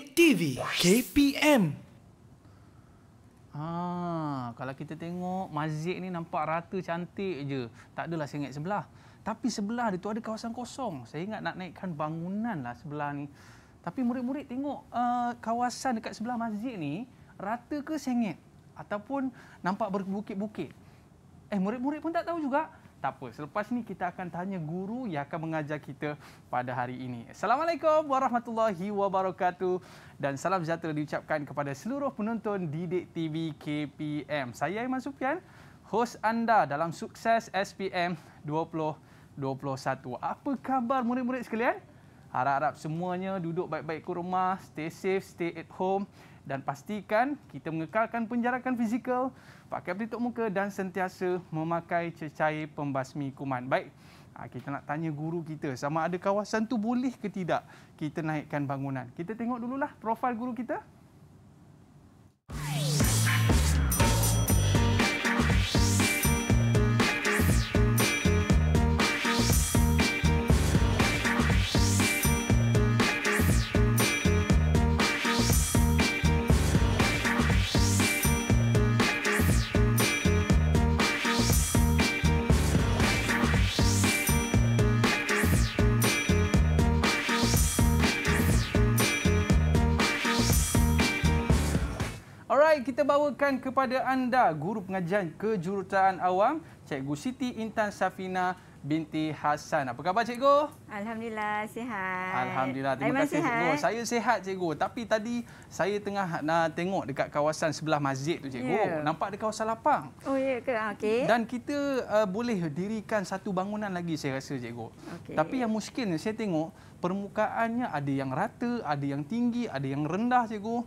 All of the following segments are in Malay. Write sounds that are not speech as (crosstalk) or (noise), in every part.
TV KPM. Ah, kalau kita tengok masjid ni nampak rata cantik je. Tak adalah sengit sebelah. Tapi sebelah dia tu ada kawasan kosong. Saya ingat nak naikkan bangunan lah sebelah ni. Tapi murid-murid tengok uh, kawasan dekat sebelah masjid ni rata ke sengit? Ataupun nampak berbukit-bukit? Eh, murid-murid pun tak tahu juga. Tak apa, selepas ni kita akan tanya guru yang akan mengajar kita pada hari ini. Assalamualaikum warahmatullahi wabarakatuh dan salam sejahtera diucapkan kepada seluruh penonton Didik TV KPM. Saya Iman Supian, host anda dalam sukses SPM 2021. Apa khabar murid-murid sekalian? Harap-harap semuanya duduk baik-baik ke rumah, stay safe, stay at home dan pastikan kita mengekalkan penjarakan fizikal, pakai pelitup muka dan sentiasa memakai cecair pembasmi kuman. Baik, ah, kita nak tanya guru kita sama ada kawasan tu boleh ke tidak kita naikkan bangunan. Kita tengok dululah profil guru kita. Hai. kita bawakan kepada anda guru pengajian kejurutaan awam Cikgu Siti Intan Safina binti Hasan. Apa khabar cikgu? Alhamdulillah sihat. Alhamdulillah. Terima Aiman kasih sihat. cikgu. Saya sihat cikgu. Tapi tadi saya tengah nak tengok dekat kawasan sebelah masjid tu cikgu. Yeah. Nampak ada kawasan lapang. Oh ya ke? Ah, okey. Dan kita uh, boleh dirikan satu bangunan lagi saya rasa cikgu. Okay. Tapi yang muskil saya tengok permukaannya ada yang rata, ada yang tinggi, ada yang rendah cikgu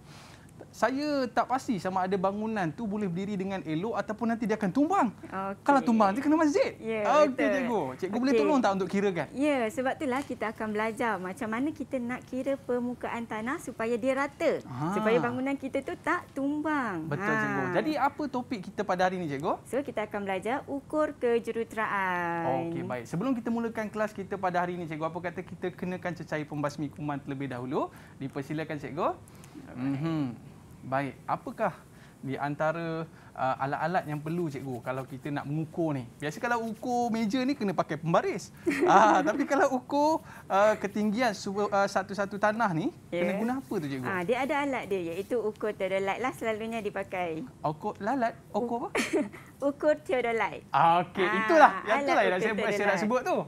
saya tak pasti sama ada bangunan tu boleh berdiri dengan elok ataupun nanti dia akan tumbang. Okay. Kalau tumbang dia kena masjid. Yeah, Okey cikgu. Cikgu okay. boleh tolong tak untuk kirakan? Ya, yeah, sebab itulah kita akan belajar macam mana kita nak kira permukaan tanah supaya dia rata. Ha. Supaya bangunan kita tu tak tumbang. Betul ha. cikgu. Jadi apa topik kita pada hari ini cikgu? So kita akan belajar ukur kejuruteraan. Okey baik. Sebelum kita mulakan kelas kita pada hari ini cikgu, apa kata kita kenakan cecair pembasmi kuman terlebih dahulu? Dipersilakan cikgu. Mhm. Mm Baik, apakah di antara uh, alat-alat yang perlu cikgu kalau kita nak mengukur ni? Biasa kalau ukur meja ni kena pakai pembaris. (laughs) Ah, tapi kalau ukur uh, ketinggian uh, satu-satu tanah ni yeah. kena guna apa tu cikgu? Ah, dia ada alat dia iaitu ukur terdelat lah selalunya dipakai. Ukur lalat, ukur apa? (laughs) ukur theodolite. Ah, okey, ah, itulah. Ah, yang itulah yang saya, saya nak sebut tu. (laughs)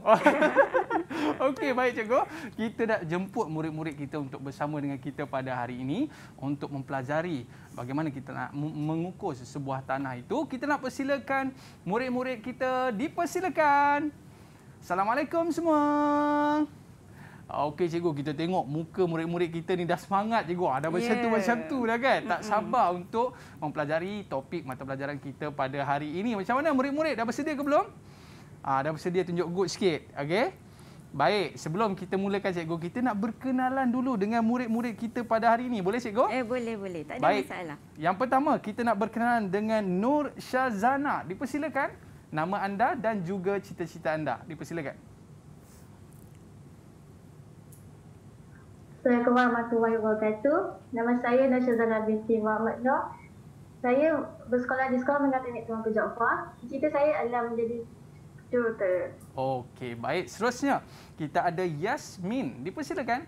Oh. (laughs) okey, baik cikgu. Kita nak jemput murid-murid kita untuk bersama dengan kita pada hari ini untuk mempelajari bagaimana kita nak mengukur sebuah tanah itu. Kita nak persilakan murid-murid kita dipersilakan. Assalamualaikum semua. Ah, okey cikgu, kita tengok muka murid-murid kita ni dah semangat cikgu. Ha, dah yeah. macam tu macam tu dah kan. Tak sabar mm-hmm. untuk mempelajari topik mata pelajaran kita pada hari ini. Macam mana murid-murid dah bersedia ke belum? Ah dah bersedia tunjuk good sikit. Okey. Baik, sebelum kita mulakan cikgu, kita nak berkenalan dulu dengan murid-murid kita pada hari ini. Boleh cikgu? Eh, boleh, boleh. Tak ada Baik. masalah. Yang pertama, kita nak berkenalan dengan Nur Syazana. Dipersilakan nama anda dan juga cita-cita anda. Dipersilakan. Assalamualaikum warahmatullahi wabarakatuh. Nama saya Nasya Zainal binti Muhammad Nur. Saya bersekolah di Sekolah Menengah Teknik Tuan Ku Cita saya adalah menjadi tutor. Okey, baik. Seterusnya, kita ada Yasmin. Dipersilakan.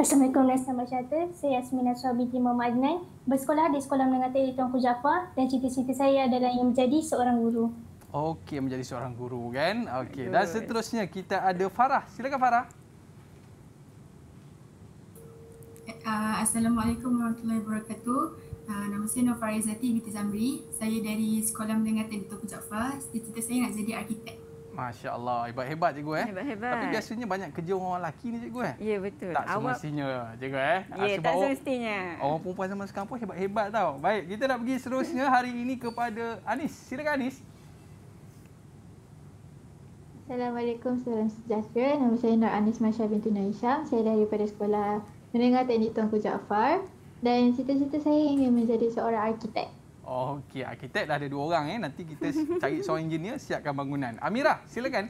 Assalamualaikum warahmatullahi wabarakatuh. Saya Yasmin Nasrah binti Muhammad Adnan. Bersekolah di Sekolah Menengah Teknik Tuan Ku Dan cita-cita saya adalah yang menjadi seorang guru. Okey, menjadi seorang guru kan? Okey, dan seterusnya kita ada Farah. Silakan Farah. uh, Assalamualaikum warahmatullahi wabarakatuh. Uh, nama saya Nofari Zati binti Zamri. Saya dari Sekolah Menengah Tentu Tukul Jaffa. Cita-cita saya nak jadi arkitek. Masya Allah, hebat-hebat cikgu eh. Hebat-hebat. Tapi biasanya banyak kerja orang lelaki ni cikgu eh. Ya betul. Tak Awak... semestinya cikgu eh. Ya Sebab tak semestinya. Orang perempuan zaman sekarang pun hebat-hebat tau. Baik, kita nak pergi seterusnya hari ini kepada Anis. Silakan Anis. Assalamualaikum, salam sejahtera. Nama saya Nur Anis Masya binti Naisham. Saya daripada sekolah mendengar teknik Tuan Jaafar dan cita-cita saya ingin menjadi seorang arkitek. Oh, Okey, arkitek dah ada dua orang. Eh. Nanti kita cari seorang engineer siapkan bangunan. Amira, silakan.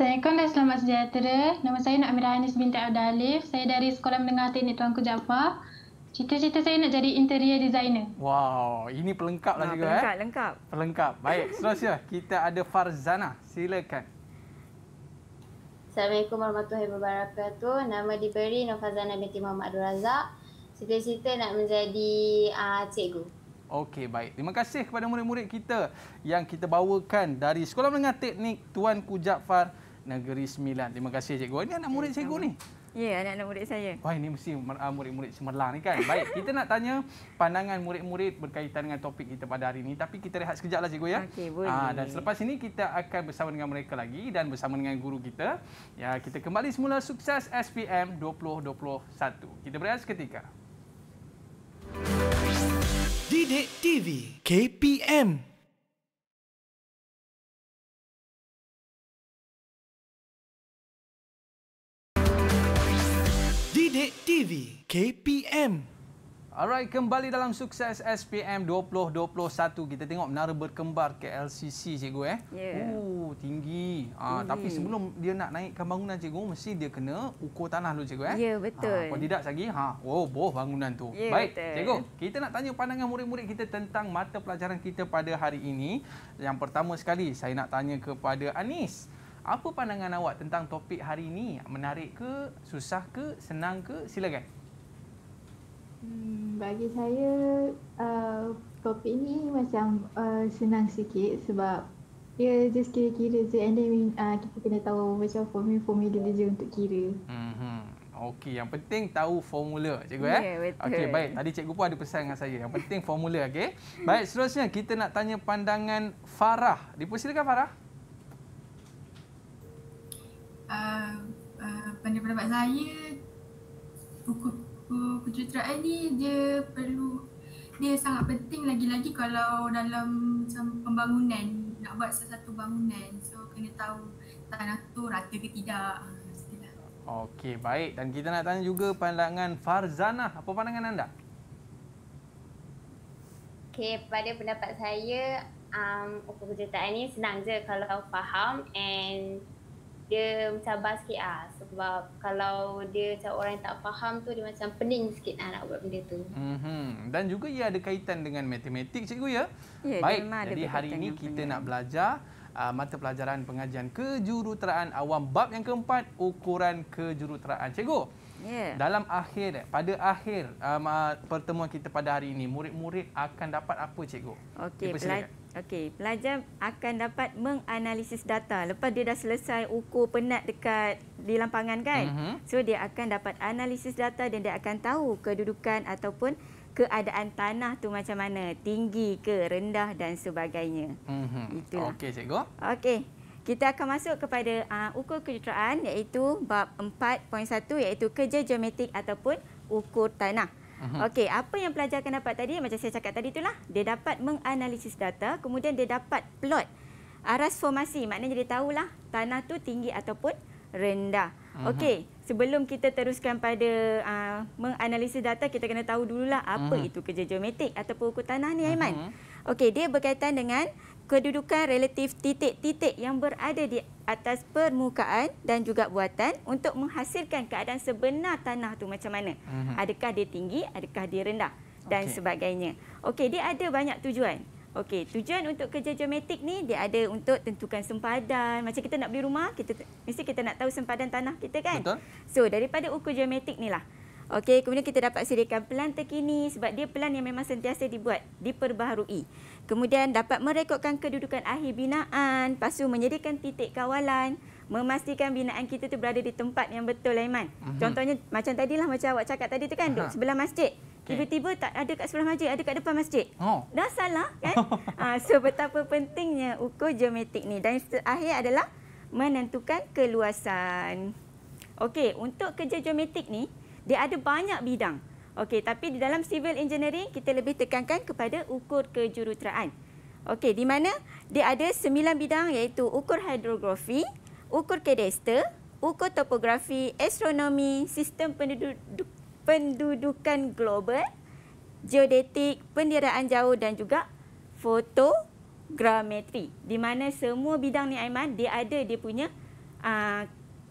Assalamualaikum dan selamat sejahtera. Nama saya Nak Amira Anis binti Abdalif. Saya dari Sekolah Menengah Teknik Tuanku Jaafar. Cita-cita saya nak jadi interior designer. Wow, ini pelengkap lah nah, juga. Pelengkap, eh. lengkap. Pelengkap. Baik, selanjutnya kita ada Farzana. Silakan. Assalamualaikum warahmatullahi wabarakatuh. Nama diberi Nofazana binti Muhammad Abdul Razak. Cita-cita nak menjadi uh, cikgu. Okey, baik. Terima kasih kepada murid-murid kita yang kita bawakan dari Sekolah Menengah Teknik Tuan Kujak Negeri Sembilan. Terima kasih cikgu. Ini anak murid cikgu ni. Ya, yeah, anak-anak murid saya. Wah, ini mesti ah, murid-murid cemerlang ni kan. Baik, kita nak tanya pandangan murid-murid berkaitan dengan topik kita pada hari ini. Tapi kita rehat sekejap lah, cikgu ya. Okey, boleh. Aa, ah, dan selepas ini, kita akan bersama dengan mereka lagi dan bersama dengan guru kita. Ya, kita kembali semula sukses SPM 2021. Kita berehat seketika. Didik TV KPM Sidik TV KPM Alright, kembali dalam sukses SPM 2021. Kita tengok menara berkembar KLCC, cikgu eh. Yeah. Oh, tinggi. Ha, Tapi sebelum dia nak naikkan bangunan, cikgu, mesti dia kena ukur tanah dulu, cikgu eh. Ya, yeah, betul. Ha, ah, kalau tidak lagi, ha, oh, boh bangunan tu. Yeah, Baik, betul. cikgu, kita nak tanya pandangan murid-murid kita tentang mata pelajaran kita pada hari ini. Yang pertama sekali, saya nak tanya kepada Anis apa pandangan awak tentang topik hari ini? Menarik ke? Susah ke? Senang ke? Silakan. Hmm, bagi saya, uh, topik ini macam uh, senang sikit sebab dia yeah, just kira-kira je and then uh, kita kena tahu macam formula-formula je untuk kira. Hmm, okay, yang penting tahu formula, cikgu. Eh? Ya, yeah, betul. Okay, baik. Tadi cikgu pun ada pesan dengan saya. Yang penting formula, okay? Baik, seterusnya kita nak tanya pandangan Farah. Dipersilakan Farah pada ah, ah, pendapat saya buku kejuruteraan ni dia perlu dia sangat penting lagi-lagi kalau dalam macam pembangunan nak buat sesuatu bangunan so kena tahu tanah tu rata ke tidak ah, Okey, baik. Dan kita nak tanya juga pandangan Farzana. Apa pandangan anda? Okey, pada pendapat saya, um, buku kejutaan ni senang je kalau faham and dia mencabar sikit ah sebab kalau dia macam orang yang tak faham tu dia macam pening sikit ah, nak buat benda tu. Mm-hmm. Dan juga ia ada kaitan dengan matematik cikgu ya. Ya, Baik. Jadi hari ini kita nak belajar uh, mata pelajaran pengajian kejuruteraan awam bab yang keempat ukuran kejuruteraan. Cikgu, Yeah. Dalam akhir eh, pada akhir um, pertemuan kita pada hari ini, murid-murid akan dapat apa cikgu? Okey, pelajar. Okay, pelajar akan dapat menganalisis data. Lepas dia dah selesai ukur penat dekat di lapangan kan? Mm-hmm. So dia akan dapat analisis data dan dia akan tahu kedudukan ataupun keadaan tanah tu macam mana, tinggi ke, rendah dan sebagainya. Mhm. Okey cikgu. Okey. Kita akan masuk kepada uh, ukur kejuruteraan iaitu bab 4.1 iaitu kerja geometrik ataupun ukur tanah. Mhm. Okey, apa yang pelajar akan dapat tadi macam saya cakap tadi itulah, dia dapat menganalisis data, kemudian dia dapat plot aras formasi. Maknanya dia tahulah tanah tu tinggi ataupun rendah. Mhm. Okey, sebelum kita teruskan pada uh, menganalisis data, kita kena tahu dululah apa uh mhm. -huh. itu kerja geometrik ataupun ukur tanah ni Aiman. Uh -huh. Okey, dia berkaitan dengan kedudukan relatif titik-titik yang berada di atas permukaan dan juga buatan untuk menghasilkan keadaan sebenar tanah tu macam mana. Mhm. Adakah dia tinggi, adakah dia rendah dan okay. sebagainya. Okey, dia ada banyak tujuan. Okey, tujuan untuk kerja geometrik ni dia ada untuk tentukan sempadan. Macam kita nak beli rumah, kita mesti kita nak tahu sempadan tanah kita kan? Betul. So, daripada ukur geometrik ni lah. Okey, kemudian kita dapat sediakan pelan terkini sebab dia pelan yang memang sentiasa dibuat, diperbaharui. Kemudian dapat merekodkan kedudukan akhir binaan, pasu menyediakan titik kawalan, memastikan binaan kita tu berada di tempat yang betul Aiman. Uh-huh. Contohnya macam tadi lah macam awak cakap tadi tu kan, duduk sebelah masjid. Tiba-tiba tak ada kat sebelah masjid, ada kat depan masjid. Oh. Dah salah kan? (laughs) ha, so betapa pentingnya ukur geometrik ni. Dan akhir adalah menentukan keluasan. Okey, untuk kerja geometrik ni, dia ada banyak bidang. Okey, tapi di dalam civil engineering kita lebih tekankan kepada ukur kejuruteraan. Okey, di mana dia ada sembilan bidang iaitu ukur hidrografi, ukur kadaster, ukur topografi, astronomi, sistem penduduk, pendudukan global, geodetik, pendiaraan jauh dan juga fotogrametri. Di mana semua bidang ni Aiman dia ada dia punya uh,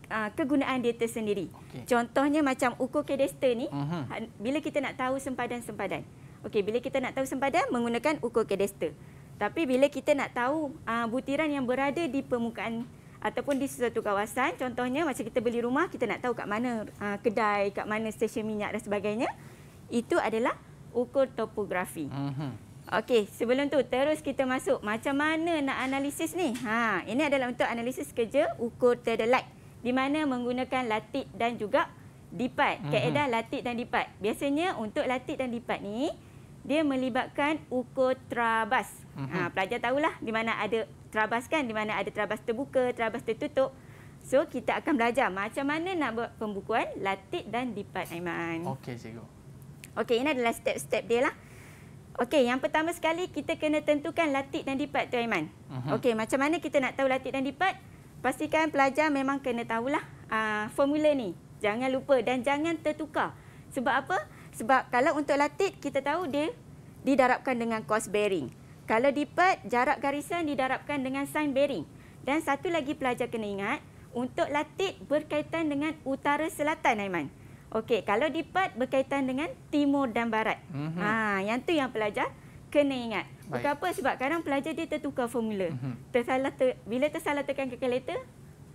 uh, kegunaan dia tersendiri. Okay. Contohnya macam ukur kadester ni, uh-huh. bila kita nak tahu sempadan-sempadan. Okey, bila kita nak tahu sempadan menggunakan ukur kadester. Tapi bila kita nak tahu uh, butiran yang berada di permukaan ataupun di sesuatu kawasan, contohnya macam kita beli rumah, kita nak tahu kat mana uh, kedai, kat mana stesen minyak dan sebagainya, itu adalah ukur topografi. Uh-huh. Okey, sebelum tu terus kita masuk macam mana nak analisis ni. Ha, ini adalah untuk analisis kerja ukur terdelight di mana menggunakan latik dan juga dipat, lipat. Mhm. Kaedah latik dan dipat. Biasanya untuk latik dan dipat ni dia melibatkan ukur trabas. Mhm. Ha, pelajar tahulah di mana ada trabas kan, di mana ada trabas terbuka, trabas tertutup. So kita akan belajar macam mana nak buat pembukuan latik dan dipat, Aiman. Okey cikgu. Okey ini adalah step-step dia lah. Okey yang pertama sekali kita kena tentukan latik dan dipat tu Aiman. Uh-huh. Okey macam mana kita nak tahu latik dan dipat? pastikan pelajar memang kena tahulah uh, formula ni. Jangan lupa dan jangan tertukar. Sebab apa? Sebab kalau untuk latit, kita tahu dia didarabkan dengan cos bearing. Kalau di pad, jarak garisan didarabkan dengan sin bearing. Dan satu lagi pelajar kena ingat, untuk latit berkaitan dengan utara-selatan, Aiman. Okey, kalau di pad berkaitan dengan timur dan barat. Mm -hmm. ha, yang tu yang pelajar kena ingat. Baik. Bukan apa sebab kadang pelajar dia tertukar formula. Mm-hmm. Tersalah ter, bila tersalah tekan kalkulator,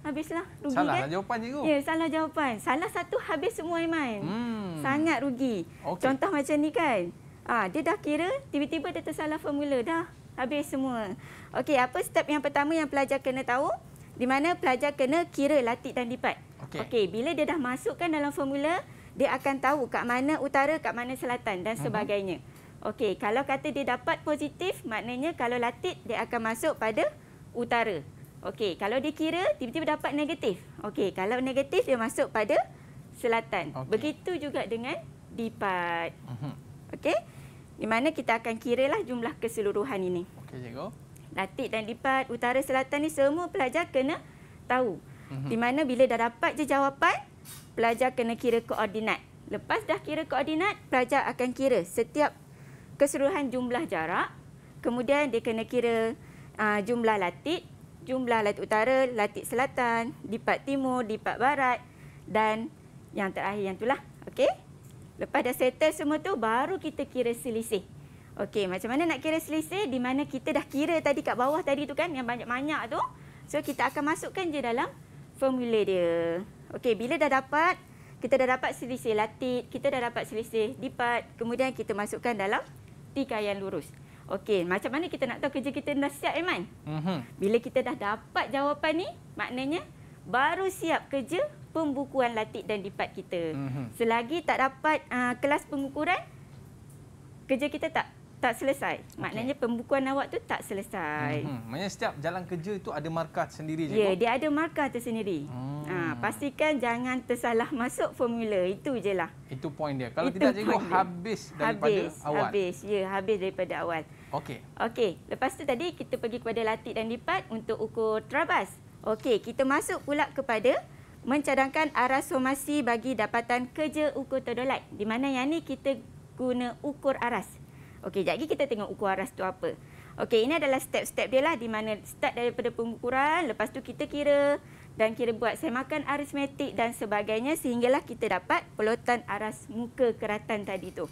habislah rugi salah kan. Salah jawapan cikgu. Ya, salah jawapan. Salah satu habis semua Iman. Hmm. Sangat rugi. Okay. Contoh macam ni kan. Ah, dia dah kira tiba-tiba dia tersalah formula dah. Habis semua. Okey, apa step yang pertama yang pelajar kena tahu? Di mana pelajar kena kira latik dan lipat. Okey, okay, bila dia dah masukkan dalam formula, dia akan tahu kat mana utara, kat mana selatan dan mhm. sebagainya. Mm-hmm. Okey, kalau kata dia dapat positif, maknanya kalau latit dia akan masuk pada utara. Okey, kalau dia kira tiba-tiba dapat negatif. Okey, kalau negatif dia masuk pada selatan. Okay. Begitu juga dengan dipad. Uh mhm. -huh. Okey. Di mana kita akan kiralah jumlah keseluruhan ini. Okey, cikgu. Latit dan dipad utara selatan ni semua pelajar kena tahu. Uh mhm. -huh. Di mana bila dah dapat je jawapan, pelajar kena kira koordinat. Lepas dah kira koordinat, pelajar akan kira setiap keseluruhan jumlah jarak, kemudian dia kena kira uh, jumlah latit, jumlah latit utara, latit selatan, dipat timur, dipat barat dan yang terakhir yang itulah. Okey. Lepas dah settle semua tu baru kita kira selisih. Okey, macam mana nak kira selisih di mana kita dah kira tadi kat bawah tadi tu kan yang banyak-banyak tu. So kita akan masukkan je dalam formula dia. Okey, bila dah dapat kita dah dapat selisih latit, kita dah dapat selisih dipat, kemudian kita masukkan dalam tikai yang lurus. Okey, macam mana kita nak tahu kerja kita dah siap, Iman? Mm-hmm. Bila kita dah dapat jawapan ni, maknanya baru siap kerja pembukuan latik dan dipat kita. Mm-hmm. Selagi tak dapat uh, kelas pengukuran, kerja kita tak tak selesai. Maknanya okay. pembukuan awak tu tak selesai. Hmm, hmm. maknanya setiap jalan kerja itu ada markah sendiri. Ya, yeah, dia ada markah tersendiri. Hmm. Ha, pastikan jangan tersalah masuk formula. Itu je lah. Itu poin dia. Kalau itu tidak, cikgu habis daripada habis, awal. Habis, ya. Habis daripada awal. Okey. Okey. Lepas tu tadi kita pergi kepada latih dan lipat untuk ukur trabas. Okey, kita masuk pula kepada mencadangkan arah somasi bagi dapatan kerja ukur todolite. Di mana yang ni kita guna ukur aras. Okey, jap lagi kita tengok ukur aras tu apa. Okey, ini adalah step-step dia lah di mana start daripada pengukuran, lepas tu kita kira dan kira buat semakan aritmetik dan sebagainya sehinggalah kita dapat pelotan aras muka keratan tadi tu.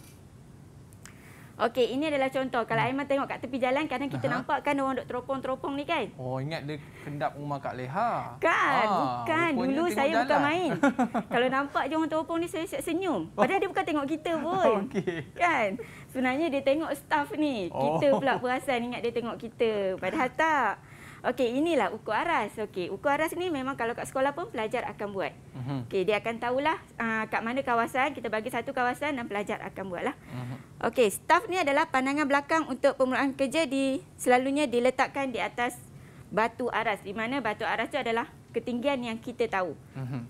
Okey, ini adalah contoh. Kalau hmm. Aiman tengok kat tepi jalan, kadang kita Aha. nampak kan orang duk teropong-teropong ni kan? Oh, ingat dia kendap rumah Kak Leha. Kan? Ah, bukan. Dulu saya jalan. bukan main. (laughs) Kalau nampak je orang teropong ni, saya siap senyum. Oh. Padahal dia bukan tengok kita (laughs) pun. Okay. Kan? Sebenarnya dia tengok staff ni. Kita oh. pula perasan ingat dia tengok kita. Padahal tak. Okey, inilah ukur aras. Okey, ukur aras ni memang kalau kat sekolah pun pelajar akan buat. Uh mhm. -huh. Okey, dia akan tahulah uh, kat mana kawasan. Kita bagi satu kawasan dan pelajar akan buatlah. Uh mhm. -huh. Okey, staff ni adalah pandangan belakang untuk permulaan kerja di selalunya diletakkan di atas batu aras. Di mana batu aras tu adalah ketinggian yang kita tahu. Uh mhm. -huh.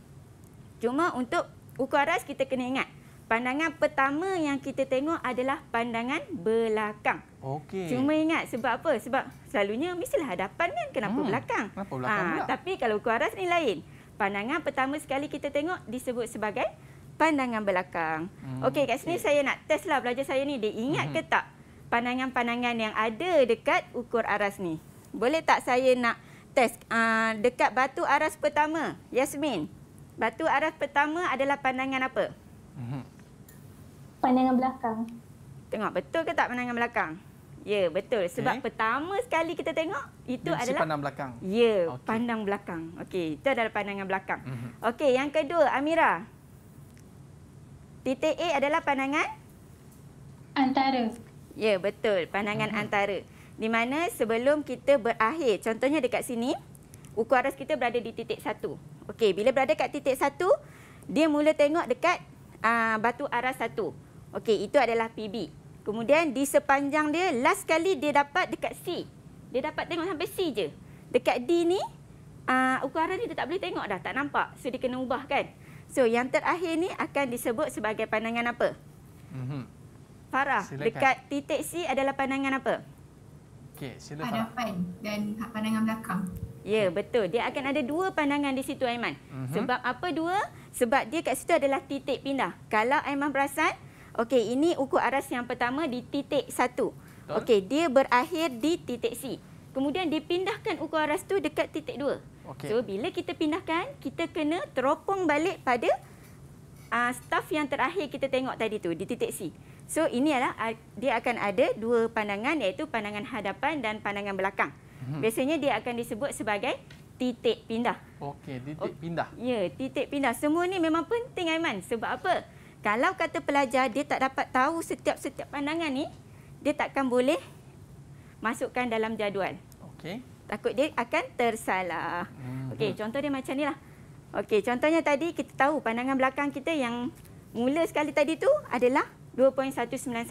Cuma untuk ukur aras kita kena ingat. Uh Pandangan pertama yang kita tengok adalah pandangan belakang. Okey. Cuma ingat sebab apa? Sebab selalunya mestilah hadapan kan kenapa hmm. belakang? Kenapa belakang ha, pula? Tapi kalau kuaras ni lain. Pandangan pertama sekali kita tengok disebut sebagai pandangan belakang. Hmm. Okey kat sini okay. saya nak testlah pelajar saya ni. Dia ingat hmm. ke tak pandangan-pandangan yang ada dekat ukur aras ni? Boleh tak saya nak test uh, dekat batu aras pertama? Yasmin. Batu aras pertama adalah pandangan apa? Mhm. Pandangan belakang. Tengok betul ke tak pandangan belakang? Ya, betul. Sebab okay. pertama sekali kita tengok itu Mesti adalah pandang belakang. Ya, okay. pandang belakang. Okey, itu adalah pandangan belakang. Mm -hmm. Okey, yang kedua Amira. Titik A adalah pandangan antara. Ya, betul. Pandangan mm -hmm. antara. Di mana sebelum kita berakhir, contohnya dekat sini, ukur aras kita berada di titik satu. Okey, bila berada kat titik satu, dia mula tengok dekat uh, batu aras satu. Okey, itu adalah PB. Kemudian di sepanjang dia, last kali dia dapat dekat C. Dia dapat tengok sampai C je. Dekat D ni, uh, ah, ukuran ni dia tak boleh tengok dah, tak nampak. So, dia kena ubah kan. So, yang terakhir ni akan disebut sebagai pandangan apa? Mm -hmm. Farah, silakan. dekat titik C adalah pandangan apa? Okey, silakan. Hadapan dan pandangan belakang. Ya, betul. Dia akan ada dua pandangan di situ, Aiman. Mm -hmm. Sebab apa Dua sebab dia kat situ adalah titik pindah. Kalau Aiman perasan, okay, ini ukur aras yang pertama di titik satu. Okay, dia berakhir di titik C. Kemudian dipindahkan ukur aras tu dekat titik dua. Okay. So bila kita pindahkan, kita kena teropong balik pada uh, staff yang terakhir kita tengok tadi tu di titik C. So ini adalah ah, dia akan ada dua pandangan iaitu pandangan hadapan dan pandangan belakang. Mhm. Biasanya dia akan disebut sebagai titik pindah. Okey, titik okay. pindah. Ya, titik pindah. Semua ni memang penting Aiman. Sebab apa? Kalau kata pelajar dia tak dapat tahu setiap-setiap pandangan ni, dia takkan boleh masukkan dalam jadual. Okey. Takut dia akan tersalah. Mm -hmm. Okey, contoh dia macam ni lah. Okey, contohnya tadi kita tahu pandangan belakang kita yang mula sekali tadi tu adalah 2.191.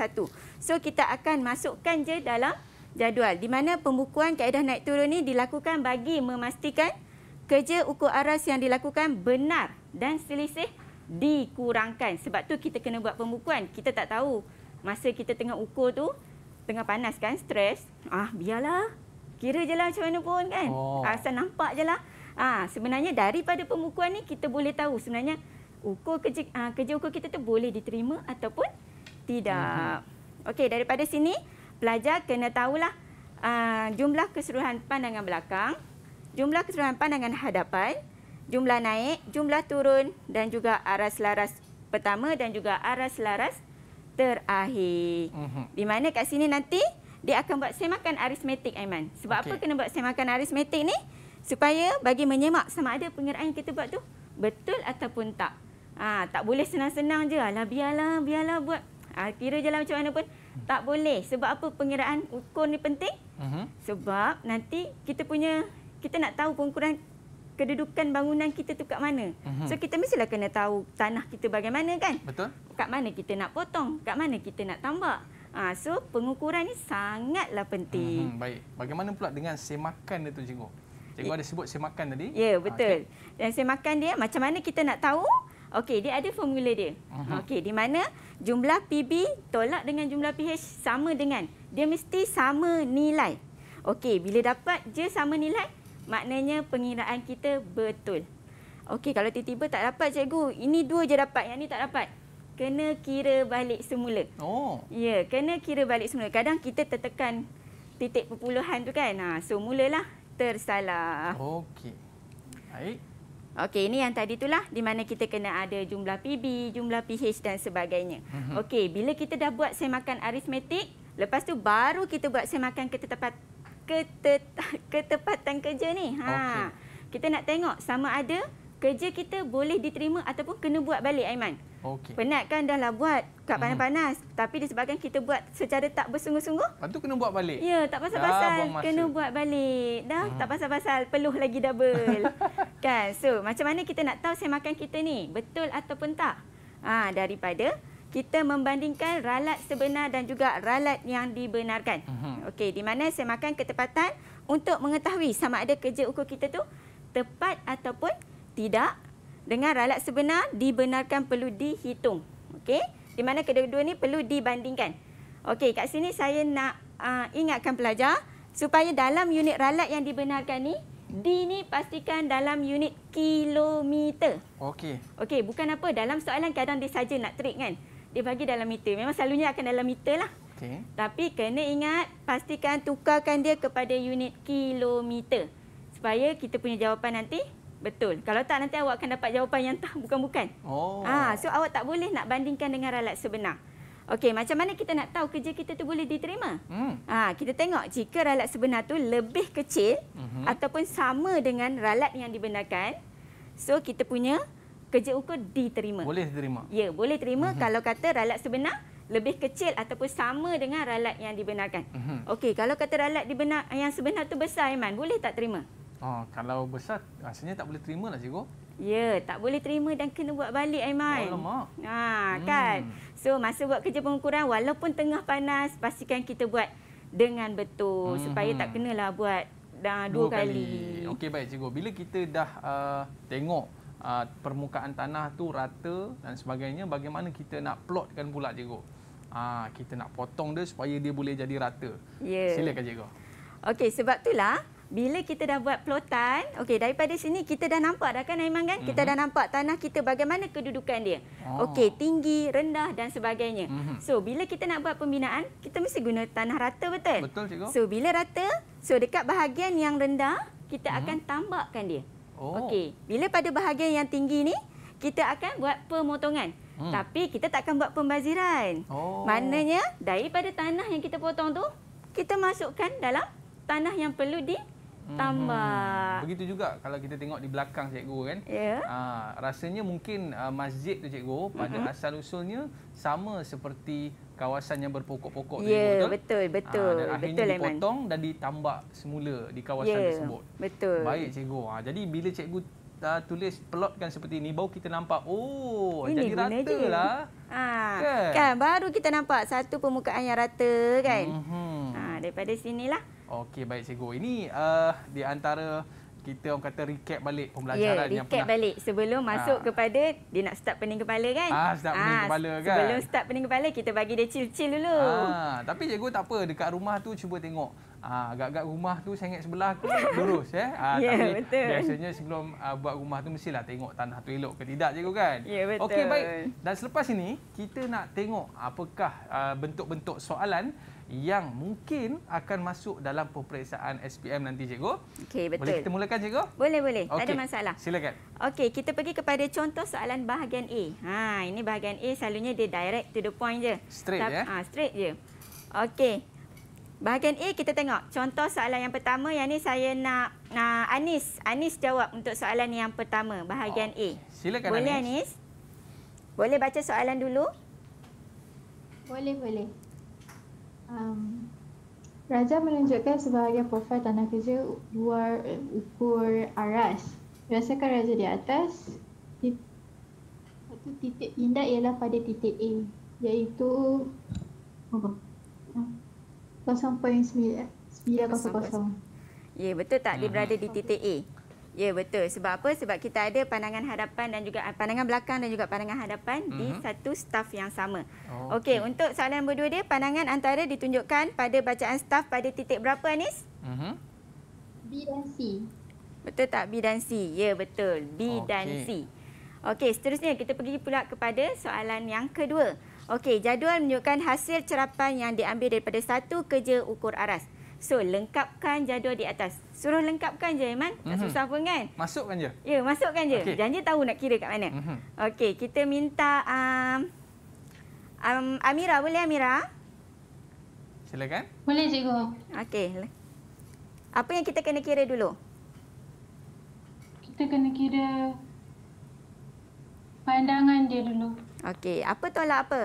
So, kita akan masukkan je dalam jadual di mana pembukuan kaedah naik turun ini dilakukan bagi memastikan kerja ukur aras yang dilakukan benar dan selisih dikurangkan. Sebab tu kita kena buat pembukuan. Kita tak tahu masa kita tengah ukur tu tengah panas kan, stres. Ah, biarlah. Kira je lah macam mana pun kan. Oh. Ah, asal nampak je lah. Ah, sebenarnya daripada pembukuan ni kita boleh tahu sebenarnya ukur kerja, ah, kerja ukur kita tu boleh diterima ataupun tidak. Uh-huh. Okey, daripada sini pelajar kena tahulah uh, jumlah keseluruhan pandangan belakang, jumlah keseluruhan pandangan hadapan, jumlah naik, jumlah turun dan juga aras laras pertama dan juga aras laras terakhir. Uh mhm. -huh. Di mana kat sini nanti dia akan buat semakan aritmetik Aiman. Sebab okay. apa kena buat semakan aritmetik ni? Supaya bagi menyemak sama ada pengiraan kita buat tu betul ataupun tak. Ha, tak boleh senang-senang je. Alah biarlah, biarlah buat. Ha, kira je lah macam mana pun. Tak boleh. Sebab apa pengiraan ukur ni penting? Uh mhm. -huh. Sebab nanti kita punya kita nak tahu pengukuran kedudukan bangunan kita tu kat mana. Uh mhm. -huh. So kita mestilah kena tahu tanah kita bagaimana kan? Betul. Kat mana kita nak potong, kat mana kita nak tambah Ha, so pengukuran ni sangatlah penting. Uh mhm, -huh. Baik. Bagaimana pula dengan semakan itu tu cikgu? Cikgu ada sebut semakan tadi. Ya, betul. Ah, okay. Dan semakan dia macam mana kita nak tahu? Okey, dia ada formula dia. Mhm. Okey, di mana jumlah PB tolak dengan jumlah PH sama dengan. Dia mesti sama nilai. Okey, bila dapat je sama nilai, maknanya pengiraan kita betul. Okey, kalau tiba-tiba tak dapat cikgu, ini dua je dapat, yang ni tak dapat. Kena kira balik semula. Oh. Ya, kena kira balik semula. Kadang kita tertekan titik perpuluhan tu kan. Ha, so mulalah tersalah. Okey. Baik. Okey, ini yang tadi itulah di mana kita kena ada jumlah PB, jumlah PH dan sebagainya. Mhm. Okey, bila kita dah buat semakan aritmetik, lepas tu baru kita buat semakan ketepat, ketet, (laughs) ketepatan kerja ni. Ha. Okay. Kita nak tengok sama ada kerja kita boleh diterima ataupun kena buat balik Aiman. Okay. Penat kan dah lah buat kat hmm. panas-panas. Hmm. Tapi disebabkan kita buat secara tak bersungguh-sungguh. Lepas tu kena buat balik. Ya, tak pasal-pasal. Kena buat balik. Dah, hmm. tak pasal-pasal. Peluh lagi double. (laughs) kan? So, macam mana kita nak tahu saya makan kita ni? Betul ataupun tak? Ha, daripada kita membandingkan ralat sebenar dan juga ralat yang dibenarkan. Hmm. Okey, di mana saya semakan ketepatan untuk mengetahui sama ada kerja ukur kita tu tepat ataupun tidak dengan ralat sebenar dibenarkan perlu dihitung. Okey? Di mana kedua-dua ni perlu dibandingkan. Okey, kat sini saya nak uh, ingatkan pelajar supaya dalam unit ralat yang dibenarkan ni D ni pastikan dalam unit kilometer. Okey. Okey, bukan apa dalam soalan kadang dia saja nak trick kan. Dia bagi dalam meter. Memang selalunya akan dalam meter lah. Okey. Tapi kena ingat pastikan tukarkan dia kepada unit kilometer. Supaya kita punya jawapan nanti Betul. Kalau tak nanti awak akan dapat jawapan yang tak bukan-bukan. Oh. Ha, so awak tak boleh nak bandingkan dengan ralat sebenar. Okey, macam mana kita nak tahu kerja kita tu boleh diterima? Hmm. Ha, kita tengok jika ralat sebenar tu lebih kecil uh-huh. ataupun sama dengan ralat yang dibenarkan, so kita punya kerja ukur diterima. Boleh diterima. Ya, boleh terima uh-huh. kalau kata ralat sebenar lebih kecil ataupun sama dengan ralat yang dibenarkan. Uh-huh. Okey, kalau kata ralat dibenar yang sebenar tu besar Iman, boleh tak terima? Oh, kalau besar rasanya tak boleh terima lah cikgu. Ya, tak boleh terima dan kena buat balik Aiman. Oh, ha, kan. Hmm. So, masa buat kerja pengukuran walaupun tengah panas, pastikan kita buat dengan betul hmm. supaya tak hmm. kenalah buat dah dua, dua kali. kali. Okey baik cikgu. Bila kita dah uh, tengok uh, permukaan tanah tu rata dan sebagainya, bagaimana kita nak plotkan pula cikgu? Ah, kita nak potong dia supaya dia boleh jadi rata. Ya. Yeah. Silakan cikgu. Okey, sebab itulah bila kita dah buat plotan, okey daripada sini kita dah nampak dah kan Aiman kan? Kita mm -hmm. dah nampak tanah kita bagaimana kedudukan dia. Oh. Okey, tinggi, rendah dan sebagainya. Mm -hmm. So, bila kita nak buat pembinaan, kita mesti guna tanah rata betul? Betul cikgu. So, bila rata, so dekat bahagian yang rendah, kita mm -hmm. akan tambahkan dia. Oh. Okey, bila pada bahagian yang tinggi ni, kita akan buat pemotongan. Hmm. Tapi kita takkan buat pembaziran. Oh. Maknanya daripada tanah yang kita potong tu, kita masukkan dalam tanah yang perlu di Mhm. tambah. Begitu juga kalau kita tengok di belakang cikgu kan. Yeah. Ya. Aa, rasanya mungkin uh, masjid tu cikgu pada mm -hmm. asal usulnya sama seperti kawasan yang berpokok-pokok yeah, tu ya, cikgu, betul. Ya betul betul ah, Aa, dan betul memang. dipotong Leman. dan ditambah semula di kawasan yeah, tersebut. Betul. Baik cikgu. Ha, jadi bila cikgu uh, tulis plotkan seperti ini baru kita nampak oh ini jadi rata lah. Ha, kan? kan baru kita nampak satu permukaan yang rata kan. Mm -hmm. ha, daripada sinilah. Okey baik cikgu. Ini uh, di antara kita orang kata recap balik pembelajaran yeah, recap yang pernah. recap balik sebelum masuk ha. kepada dia nak start pening kepala kan? Ah, start pening ha, kepala kan. Sebelum start pening kepala kita bagi dia chill-chill dulu. Ah, ha, tapi cikgu tak apa dekat rumah tu cuba tengok. Ah, ha, agak-agak rumah tu sengit sebelah ke (laughs) lurus eh. Ha, ah, yeah, tapi betul. biasanya sebelum uh, buat rumah tu mestilah tengok tanah tu elok ke tidak cikgu kan? Ya, yeah, betul. Okey baik. Dan selepas ini kita nak tengok apakah uh, bentuk-bentuk soalan yang mungkin akan masuk dalam peperiksaan SPM nanti cikgu. Okey betul. Boleh kita mulakan cikgu? Boleh boleh. Okay. Tak ada masalah. Silakan. Okey, kita pergi kepada contoh soalan bahagian A. Ha, ini bahagian A selalunya dia direct to the point je. Straight Ta ya. Eh? Ha, straight je. Okey. Bahagian A kita tengok. Contoh soalan yang pertama yang ni saya nak uh, Anis, Anis jawab untuk soalan yang pertama bahagian oh. A. Silakan boleh, Anis. Boleh Anis. Boleh baca soalan dulu? Boleh boleh um, Raja menunjukkan sebahagian profil tanah kerja luar ukur aras. Biasakan raja di atas. Satu titik pindah ialah pada titik A iaitu apa? 0.9900. Ya yeah, betul tak dia berada di titik A? Ya betul. Sebab apa? Sebab kita ada pandangan hadapan dan juga eh, pandangan belakang dan juga pandangan hadapan uh-huh. di mhm. satu staff yang sama. Oh, okey, okay, untuk soalan nombor dua dia pandangan antara ditunjukkan pada bacaan staff pada titik berapa Anis? Uh-huh. B dan C. Betul tak B dan C? Ya betul. B okay. dan C. Okey, seterusnya kita pergi pula kepada soalan yang kedua. Okey, jadual menunjukkan hasil cerapan yang diambil daripada satu kerja ukur aras. So, lengkapkan jadual di atas suruh lengkapkan je Iman. Tak mm -hmm. susah pun kan? Masukkan je. Ya, masukkan je. Okay. Janji tahu nak kira kat mana. Mm -hmm. Okey, kita minta um, um, Amira boleh Amira? Silakan. Boleh cikgu. Okey. Apa yang kita kena kira dulu? Kita kena kira pandangan dia dulu. Okey, apa tolak apa?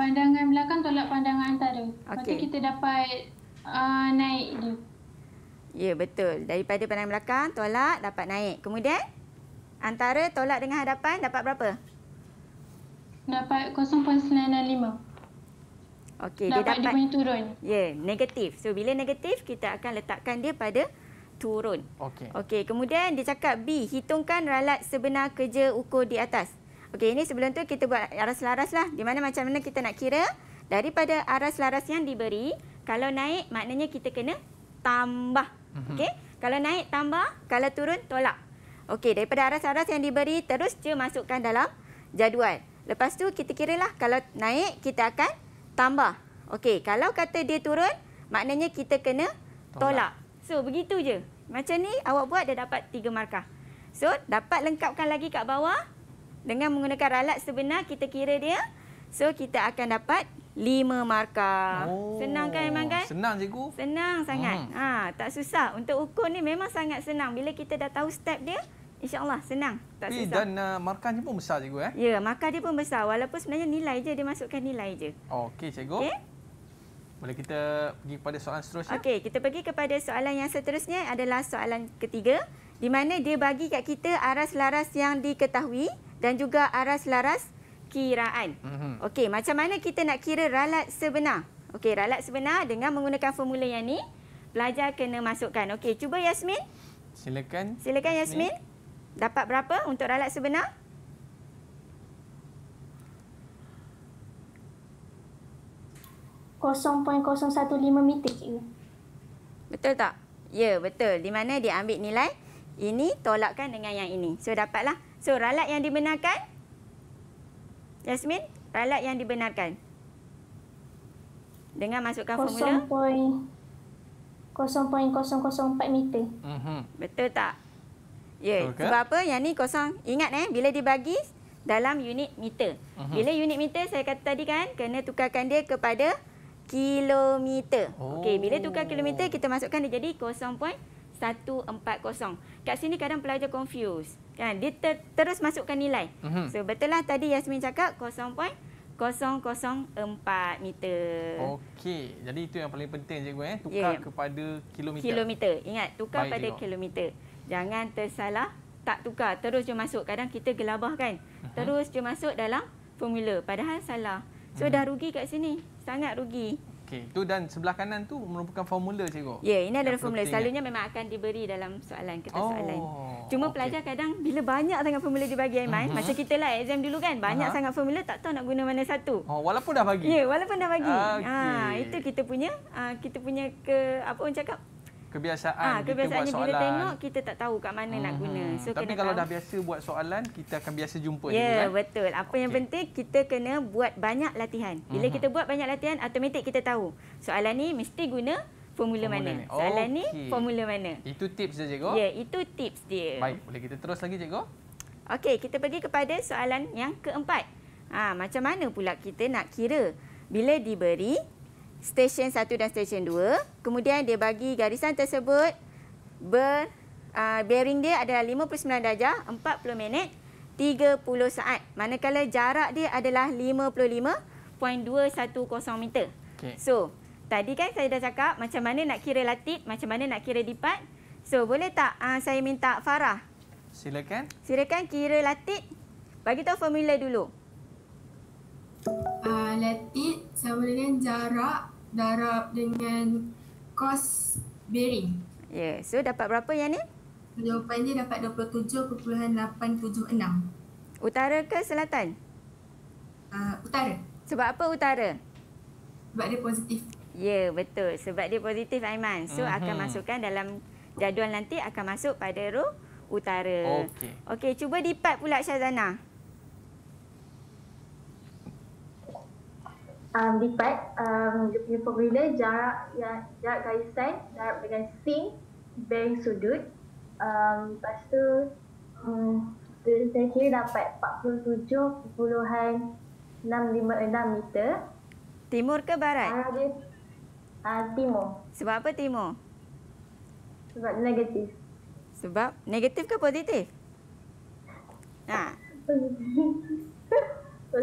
Pandangan belakang tolak pandangan antara. Okay. Lepas kita dapat Ah, naik dia. Ya, betul. Daripada pandang belakang, tolak dapat naik. Kemudian, antara tolak dengan hadapan dapat berapa? Dapat 0.965. Okey, dia dapat. Dapat dia turun. Ya, negatif. So, bila negatif, kita akan letakkan dia pada turun. Okey. Okey, kemudian dia cakap B, hitungkan ralat sebenar kerja ukur di atas. Okey, ini sebelum tu kita buat aras laras lah. Di mana macam mana kita nak kira daripada aras laras yang diberi, kalau naik, maknanya kita kena tambah. Mhm. Okey? Kalau naik, tambah. Kalau turun, tolak. Okey, daripada aras-aras yang diberi, terus je masukkan dalam jadual. Lepas tu kita kiralah kalau naik, kita akan tambah. Okey, kalau kata dia turun, maknanya kita kena tolak. So, begitu je. Macam ni, awak buat, dah dapat tiga markah. So, dapat lengkapkan lagi kat bawah. Dengan menggunakan ralat sebenar, kita kira dia. So, kita akan dapat lima markah. Oh. Senang kan memang kan? Senang cikgu. Senang sangat. Hmm. Ha, tak susah. Untuk ukur ni memang sangat senang. Bila kita dah tahu step dia, insyaAllah senang. Tak susah. Dan uh, markahnya pun besar cikgu eh? Ya, markah dia pun besar. Walaupun sebenarnya nilai je, dia masukkan nilai je. Okey cikgu. Okay. Boleh kita pergi kepada soalan seterusnya? Okey, kita pergi kepada soalan yang seterusnya adalah soalan ketiga. Di mana dia bagi kat kita aras laras yang diketahui dan juga aras laras kiraan. Mm -hmm. Okey, macam mana kita nak kira ralat sebenar? Okey, ralat sebenar dengan menggunakan formula yang ni, pelajar kena masukkan. Okey, cuba Yasmin. Silakan. Silakan Yasmin. Yasmin. Dapat berapa untuk ralat sebenar? ...0.015 meter, cikgu. Betul tak? Ya, betul. Di mana dia ambil nilai ini tolakkan dengan yang ini. So, dapatlah. So, ralat yang dibenarkan Yasmin, ralat yang dibenarkan. Dengan masukkan formula. 0.004 meter. Uh-huh. Betul tak? Ya, yeah. okay. sebab apa? Yang ni kosong. Ingat eh, bila dibagi dalam unit meter. Uh-huh. Bila unit meter saya kata tadi kan, kena tukarkan dia kepada kilometer. Oh. Okey, bila tukar oh. kilometer kita masukkan dia jadi 0.140. Kat sini kadang pelajar confuse kan dia ter- terus masukkan nilai mm-hmm. so betul lah tadi Yasmin cakap 0.004 meter okey jadi itu yang paling penting cikgu eh tukar yeah. Ya. kepada kilometer kilometer ingat tukar Baik pada kilometer jangan tersalah tak tukar terus je masuk kadang kita gelabah kan uh-huh. terus je masuk dalam formula padahal salah so uh-huh. dah rugi kat sini sangat rugi Okey, tu dan sebelah kanan tu merupakan formula cikgu. Ya, yeah, ini adalah formula. Ya? Selalunya memang akan diberi dalam soalan kertas oh, soalan. Cuma okay. pelajar kadang bila banyak sangat formula dibagi Aiman, uh-huh. macam kita lah exam dulu kan, banyak uh-huh. sangat formula tak tahu nak guna mana satu. Oh, walaupun dah bagi. Ya, yeah, walaupun dah bagi. Ah, ah, okay. Ha, itu kita punya ah, kita punya ke apa orang cakap? kebiasaan ha, kita buat soalan. Bila tengok kita tak tahu kat mana hmm. nak guna. So Tapi kalau tahu. dah biasa buat soalan, kita akan biasa jumpa yeah, ya, juga. betul. Apa okay. yang penting kita kena buat banyak latihan. Bila hmm. kita buat banyak latihan, automatik kita tahu. Soalan ni mesti guna formula, formula mana. Ni. Okay. Soalan ni formula mana. Itu tips dia, cikgu. Ya, yeah, itu tips dia. Baik, boleh kita terus lagi, cikgu? Okey, kita pergi kepada soalan yang keempat. Ha, macam mana pula kita nak kira bila diberi stesen satu dan stesen dua, Kemudian dia bagi garisan tersebut ber uh, bearing dia adalah 59 darjah, 40 minit, 30 saat. Manakala jarak dia adalah 55.210 meter. Okay. So, tadi kan saya dah cakap macam mana nak kira latit, macam mana nak kira dipat. So, boleh tak uh, saya minta Farah? Silakan. Silakan kira latit. Bagi tahu formula dulu uh, latitude sama dengan jarak darab dengan cos bearing. Ya, yeah. so dapat berapa yang ni? Jawapan dia dapat 27.876. Utara ke selatan? Uh, utara. Sebab apa utara? Sebab dia positif. Ya, yeah, betul. Sebab dia positif Aiman. So mm-hmm. akan masukkan dalam jadual nanti akan masuk pada ruh utara. Okey. Okey, cuba dipat pula Syazana. Okey. um, lipat um, dia punya formula jarak yang jarak garisan jarak dengan sin bank sudut um, lepas tu um, saya kira dapat 47.656 meter timur ke barat? Uh, dia, uh, timur sebab apa timur? sebab negatif sebab negatif ke positif? Ha. (laughs)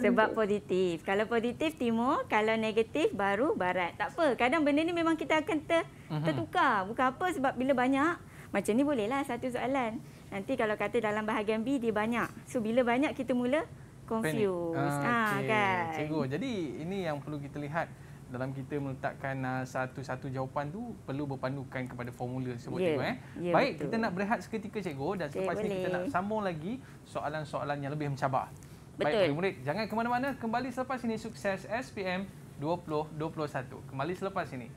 Sebab positif. Kalau positif timur, kalau negatif baru barat. Tak apa. Kadang benda ni memang kita akan ter, mhm. tertukar. Bukan apa sebab bila banyak, macam ni bolehlah satu soalan. Nanti kalau kata dalam bahagian B, dia banyak. So, bila banyak, kita mula confused. Ah, ah okay. ha, kan? Cikgu, jadi ini yang perlu kita lihat dalam kita meletakkan ah, satu-satu jawapan tu perlu berpandukan kepada formula sebut yeah. tu. Eh. Yeah, Baik, betul. kita nak berehat seketika, cikgu. Dan selepas ni kita nak sambung lagi soalan-soalan yang lebih mencabar. Betul. Baik, murid. Jangan ke mana-mana. Kembali selepas ini sukses SPM 2021. Kembali selepas ini.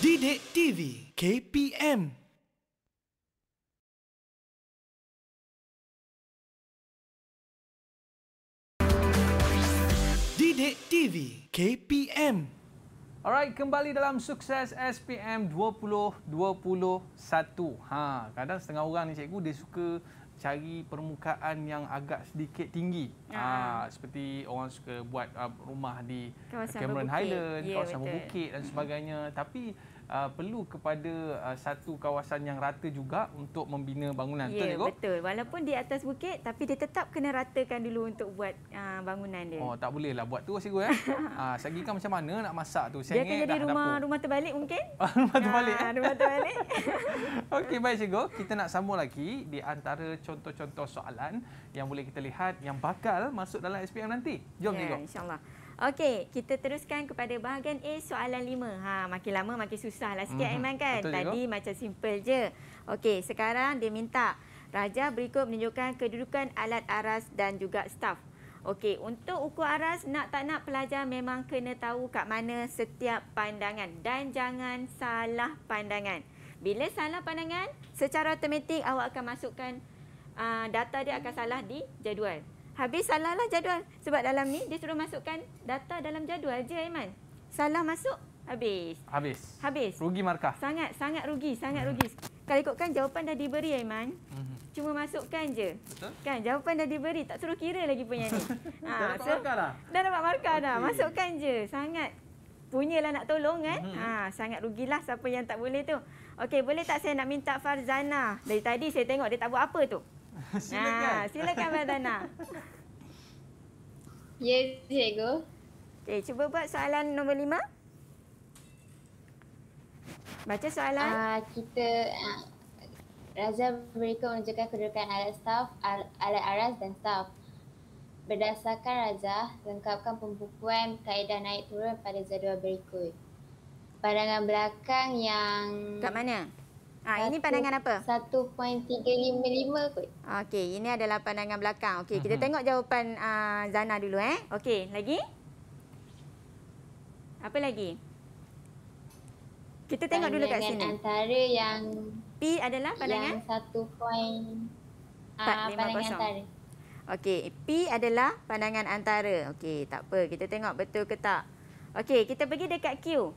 Didik TV KPM Didik TV KPM Alright, kembali dalam sukses SPM 2021. Ha, kadang setengah orang ni cikgu dia suka cari permukaan yang agak sedikit tinggi. Ha. Ha, seperti orang suka buat ah, rumah di kawasan Cameron Berbukit. Highland, yeah, kawasan Bukit dan sebagainya. hmm Tapi uh, perlu kepada uh, satu kawasan yang rata juga untuk membina bangunan. Ya, betul, betul. Walaupun di atas bukit tapi dia tetap kena ratakan dulu untuk buat uh, bangunan dia. Oh, tak bolehlah buat tu, cikgu ya. (laughs) Ah, uh, segi kan macam mana nak masak tu? Sengit dia akan jadi rumah dapur. rumah terbalik mungkin? (laughs) Ah, eh? rumah terbalik. Ah, rumah terbalik. Okey, baik cikgu. Kita nak sambung lagi di antara contoh-contoh soalan yang boleh kita lihat yang bakal masuk dalam SPM nanti. Jom ya, tengok. Ya, insya Okey, kita teruskan kepada bahagian A soalan 5. Ha, makin lama makin susahlah sikit mhm. Aiman mm-hmm. kan? Betul Tadi juga. macam simple je. Okey, sekarang dia minta raja berikut menunjukkan kedudukan alat aras dan juga staf. Okey, untuk ukur aras nak tak nak pelajar memang kena tahu kat mana setiap pandangan dan jangan salah pandangan. Bila salah pandangan, secara automatik awak akan masukkan uh, data dia akan salah di jadual. Habis salahlah jadual. Sebab dalam ni dia suruh masukkan data dalam jadual je Aiman. Salah masuk, habis. Habis. Habis. Rugi markah. Sangat, sangat rugi. Sangat hmm. rugi. Kalau ikutkan jawapan dah diberi Aiman. Hmm. Cuma masukkan je. Betul. Kan, jawapan dah diberi. Tak suruh kira lagi punya ni. ha, (laughs) dah dapat so, markah dah? Dah dapat markah okay. dah. Masukkan je. Sangat. Punyalah nak tolong kan. Hmm. Ha, sangat rugilah siapa yang tak boleh tu. Okey, boleh tak saya nak minta Farzana? Dari tadi saya tengok dia tak buat apa tu. (laughs) silakan. Ha, silakan Dana. Ya, cikgu. okay cuba buat soalan nombor lima. Baca soalan. Uh, kita uh, ah, Razal mereka menunjukkan kedudukan alat staf, alat aras dan staf. Berdasarkan Razal, lengkapkan pembukuan kaedah naik turun pada jadual berikut. Pandangan belakang yang... Kat mana? Ha, ini pandangan apa? 1.355 kot. Okey, ini adalah pandangan belakang. Okey, kita tengok jawapan uh, Zana dulu eh. Okey, lagi? Apa lagi? Kita tengok pandangan dulu kat sini. Pandangan antara yang P adalah pandangan yang 1. Uh, 450. Okey, P adalah pandangan antara. Okey, tak apa. Kita tengok betul ke tak. Okey, kita pergi dekat Q.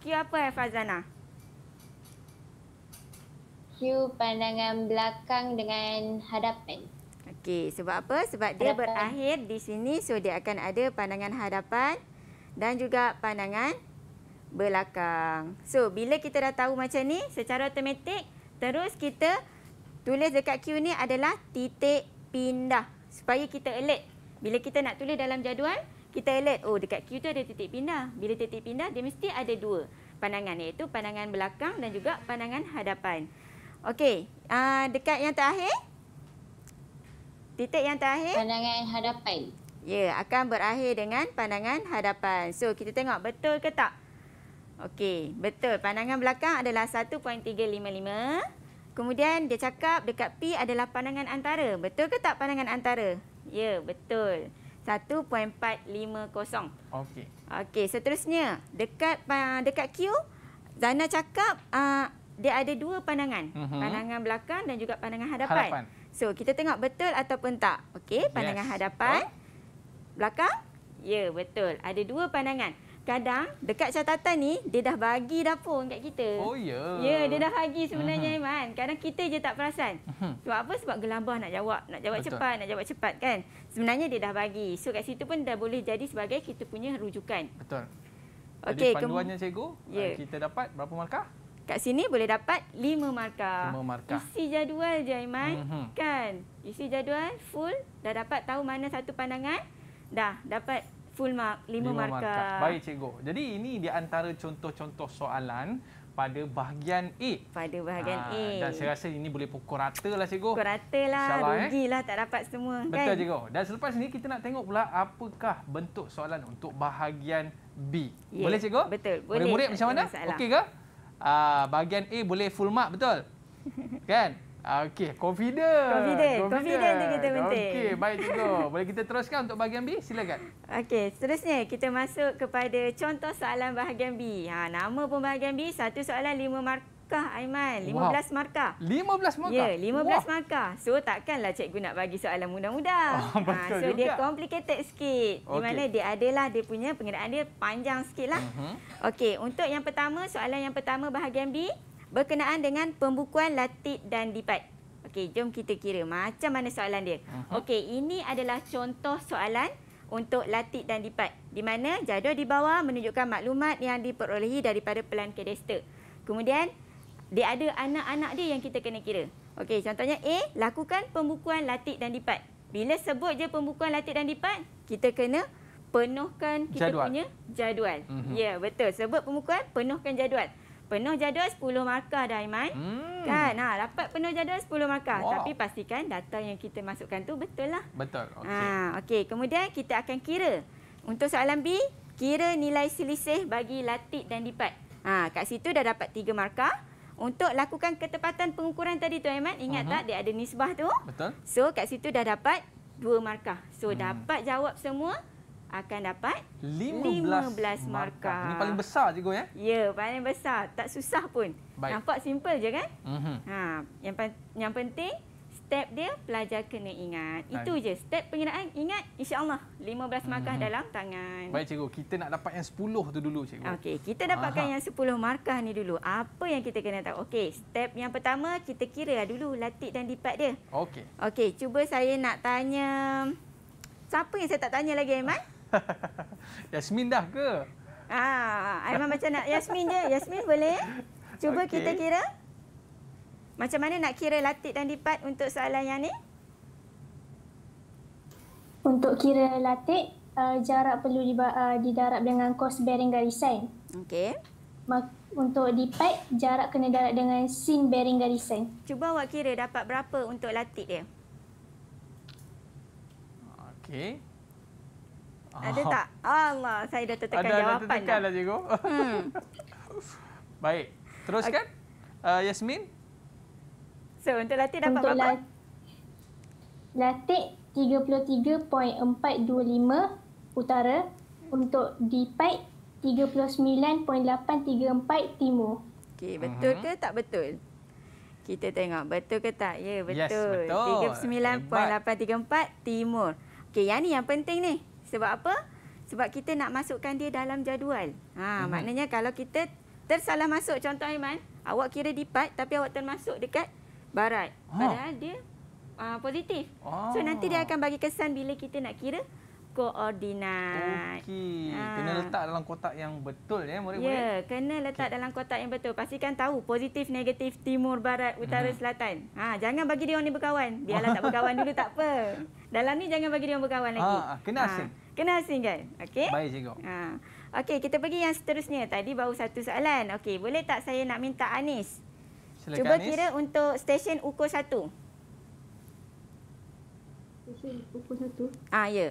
Q apa, eh Fazana? view pandangan belakang dengan hadapan. Okey, sebab apa? Sebab dia hadapan. berakhir di sini, so dia akan ada pandangan hadapan dan juga pandangan belakang. So, bila kita dah tahu macam ni, secara automatik, terus kita tulis dekat Q ni adalah titik pindah. Supaya kita alert. Bila kita nak tulis dalam jadual, kita alert. Oh, dekat Q tu ada titik pindah. Bila titik pindah, dia mesti ada dua pandangan iaitu pandangan belakang dan juga pandangan hadapan. Okey, uh, dekat yang terakhir. Titik yang terakhir. Pandangan hadapan. Ya, akan berakhir dengan pandangan hadapan. So, kita tengok betul ke tak? Okey, betul. Pandangan belakang adalah 1.355. Kemudian dia cakap dekat P adalah pandangan antara. Betul ke tak pandangan antara? Ya, betul. 1.450. Okey. Okey, seterusnya. Dekat ah, dekat Q, Zana cakap... Uh, dia ada dua pandangan. Uh mhm. -huh. Pandangan belakang dan juga pandangan hadapan. hadapan. So, kita tengok betul ataupun tak. Okey, pandangan yes. hadapan. Oh. Belakang? Ya, betul. Ada dua pandangan. Kadang dekat catatan ni dia dah bagi dah pun dekat kita. Oh ya. Yeah. Ya, yeah, dia dah bagi sebenarnya uh mhm. -huh. Iman. Kadang kita je tak perasan. Uh mhm. -huh. Sebab apa? Sebab gelabah nak jawab, nak jawab betul. cepat, nak jawab cepat kan. Sebenarnya dia dah bagi. So kat situ pun dah boleh jadi sebagai kita punya rujukan. Betul. Okey, panduannya cikgu, yeah. Ya. kita dapat berapa markah? Kat sini boleh dapat 5 markah. 5 markah. Isi jadual je Aiman. Mm -hmm. Kan? Isi jadual full. Dah dapat tahu mana satu pandangan. Dah dapat full mark. 5, 5 markah. markah. Baik cikgu. Jadi ini di antara contoh-contoh soalan pada bahagian A. Pada bahagian ha, A. Dan saya rasa ini boleh pukul rata lah cikgu. Pukul rata lah. Eh. Rugilah eh. tak dapat semua. Betul kan? cikgu. Dan selepas ini kita nak tengok pula apakah bentuk soalan untuk bahagian B. Yeah. Boleh cikgu? Betul. Murid-murid macam mana? Okey ke? Ah, bahagian A boleh full mark betul? (laughs) Kan? Ah, okey, confident. Confident. Confident dia kita penting. Okey, baik cikgu. Boleh kita teruskan untuk bahagian B? Silakan. Okey, seterusnya kita masuk kepada contoh soalan bahagian B. Ha, nama pembahagian B satu soalan lima mark markah Aiman, 15 wow. markah. 15 markah? Ya, 15 wow. markah. So takkanlah cikgu nak bagi soalan mudah-mudah. Oh, ha, (laughs) so juga. dia complicated sikit. Okay. Di mana dia adalah dia punya pengiraan dia panjang sikitlah. Uh mhm. -huh. Okey, untuk yang pertama, soalan yang pertama bahagian B berkenaan dengan pembukuan latit dan dipat. Okey, jom kita kira macam mana soalan dia. Uh mhm. -huh. Okey, ini adalah contoh soalan untuk latit dan dipat. di mana jadual di bawah menunjukkan maklumat yang diperolehi daripada pelan kadaster. Kemudian dia ada anak-anak dia yang kita kena kira. Okey, contohnya A, lakukan pembukuan latik dan lipat. Bila sebut je pembukuan latik dan lipat, kita kena penuhkan kita jadual. punya jadual. Mm -hmm. Ya, yeah, betul. Sebut pembukuan, penuhkan jadual. Penuh jadual 10 markah dah, Aiman. Hmm. Kan? Ha, dapat penuh jadual 10 markah. Wow. Tapi pastikan data yang kita masukkan tu betul lah. Betul. Ha, okey. Ha, okay. Kemudian kita akan kira. Untuk soalan B, kira nilai selisih bagi latik dan lipat. Ha, kat situ dah dapat 3 markah untuk lakukan ketepatan pengukuran tadi tu Ahmad ingat uh -huh. tak dia ada nisbah tu betul so kat situ dah dapat dua markah so hmm. dapat jawab semua akan dapat 15, 15 markah. Ini paling besar cikgu ya? Ya, paling besar. Tak susah pun. Baik. Nampak simple je kan? Mm -hmm. ha, yang, yang penting step dia pelajar kena ingat. Itu je step penggunaan ingat insya-Allah 15 markah hmm. dalam tangan. Baik cikgu, kita nak dapat yang 10 tu dulu cikgu. Okey, kita dapatkan Aha. yang 10 markah ni dulu. Apa yang kita kena tahu? Okey, step yang pertama kita kira lah dulu latik dan dipad dia. Okey. Okey, cuba saya nak tanya siapa yang saya tak tanya lagi Aiman? (laughs) Yasmin dah ke? Ah, Aiman macam nak Yasmin je. Yasmin boleh? Cuba okay. kita kira. Macam mana nak kira latik dan lipat untuk soalan yang ni? Untuk kira latik uh, jarak perlu di, uh, eh, didarab dengan cos bearing garisan. Okey. Ma- untuk lipat, jarak kena darab dengan sin bearing garisan. Cuba awak kira dapat berapa untuk latik dia? Okey. Ada ah. tak? Allah, saya dah tertekan ada, Ada tertekan lah, cikgu. Hmm. (laughs) Baik, teruskan. Okay. Uh, Yasmin, So untuk latih dapat untuk berapa? Latih 33.425 utara. Hmm. Untuk dipaik 39.834 timur. Okey, betul uh-huh. ke mhm. tak betul? Kita tengok betul ke tak? Ya, betul. Yes, betul. 39.834 timur. Okey, yang ni yang penting ni. Sebab apa? Sebab kita nak masukkan dia dalam jadual. Ha, uh-huh. maknanya kalau kita tersalah masuk contoh Aiman, awak kira dipat tapi awak termasuk dekat barat. Ha. Padahal dia uh, positif. Ah. So nanti dia akan bagi kesan bila kita nak kira koordinat. Okey. Ah. Kena letak dalam kotak yang betul ya murid-murid. Ya, kena letak okay. dalam kotak yang betul. Pastikan tahu positif, negatif, timur, barat, utara, hmm. selatan. Ha, jangan bagi dia orang ni berkawan. Biarlah tak berkawan dulu tak apa. Dalam ni jangan bagi dia orang berkawan lagi. Ha, kena asing. Ha. Kena asing kan? Okey. Baik cikgu. Ha. Okey, kita pergi yang seterusnya. Tadi baru satu soalan. Okey, boleh tak saya nak minta Anis? Silakan Cuba Anis. kira untuk stesen ukur satu. Stesen ukur satu? Ah ya.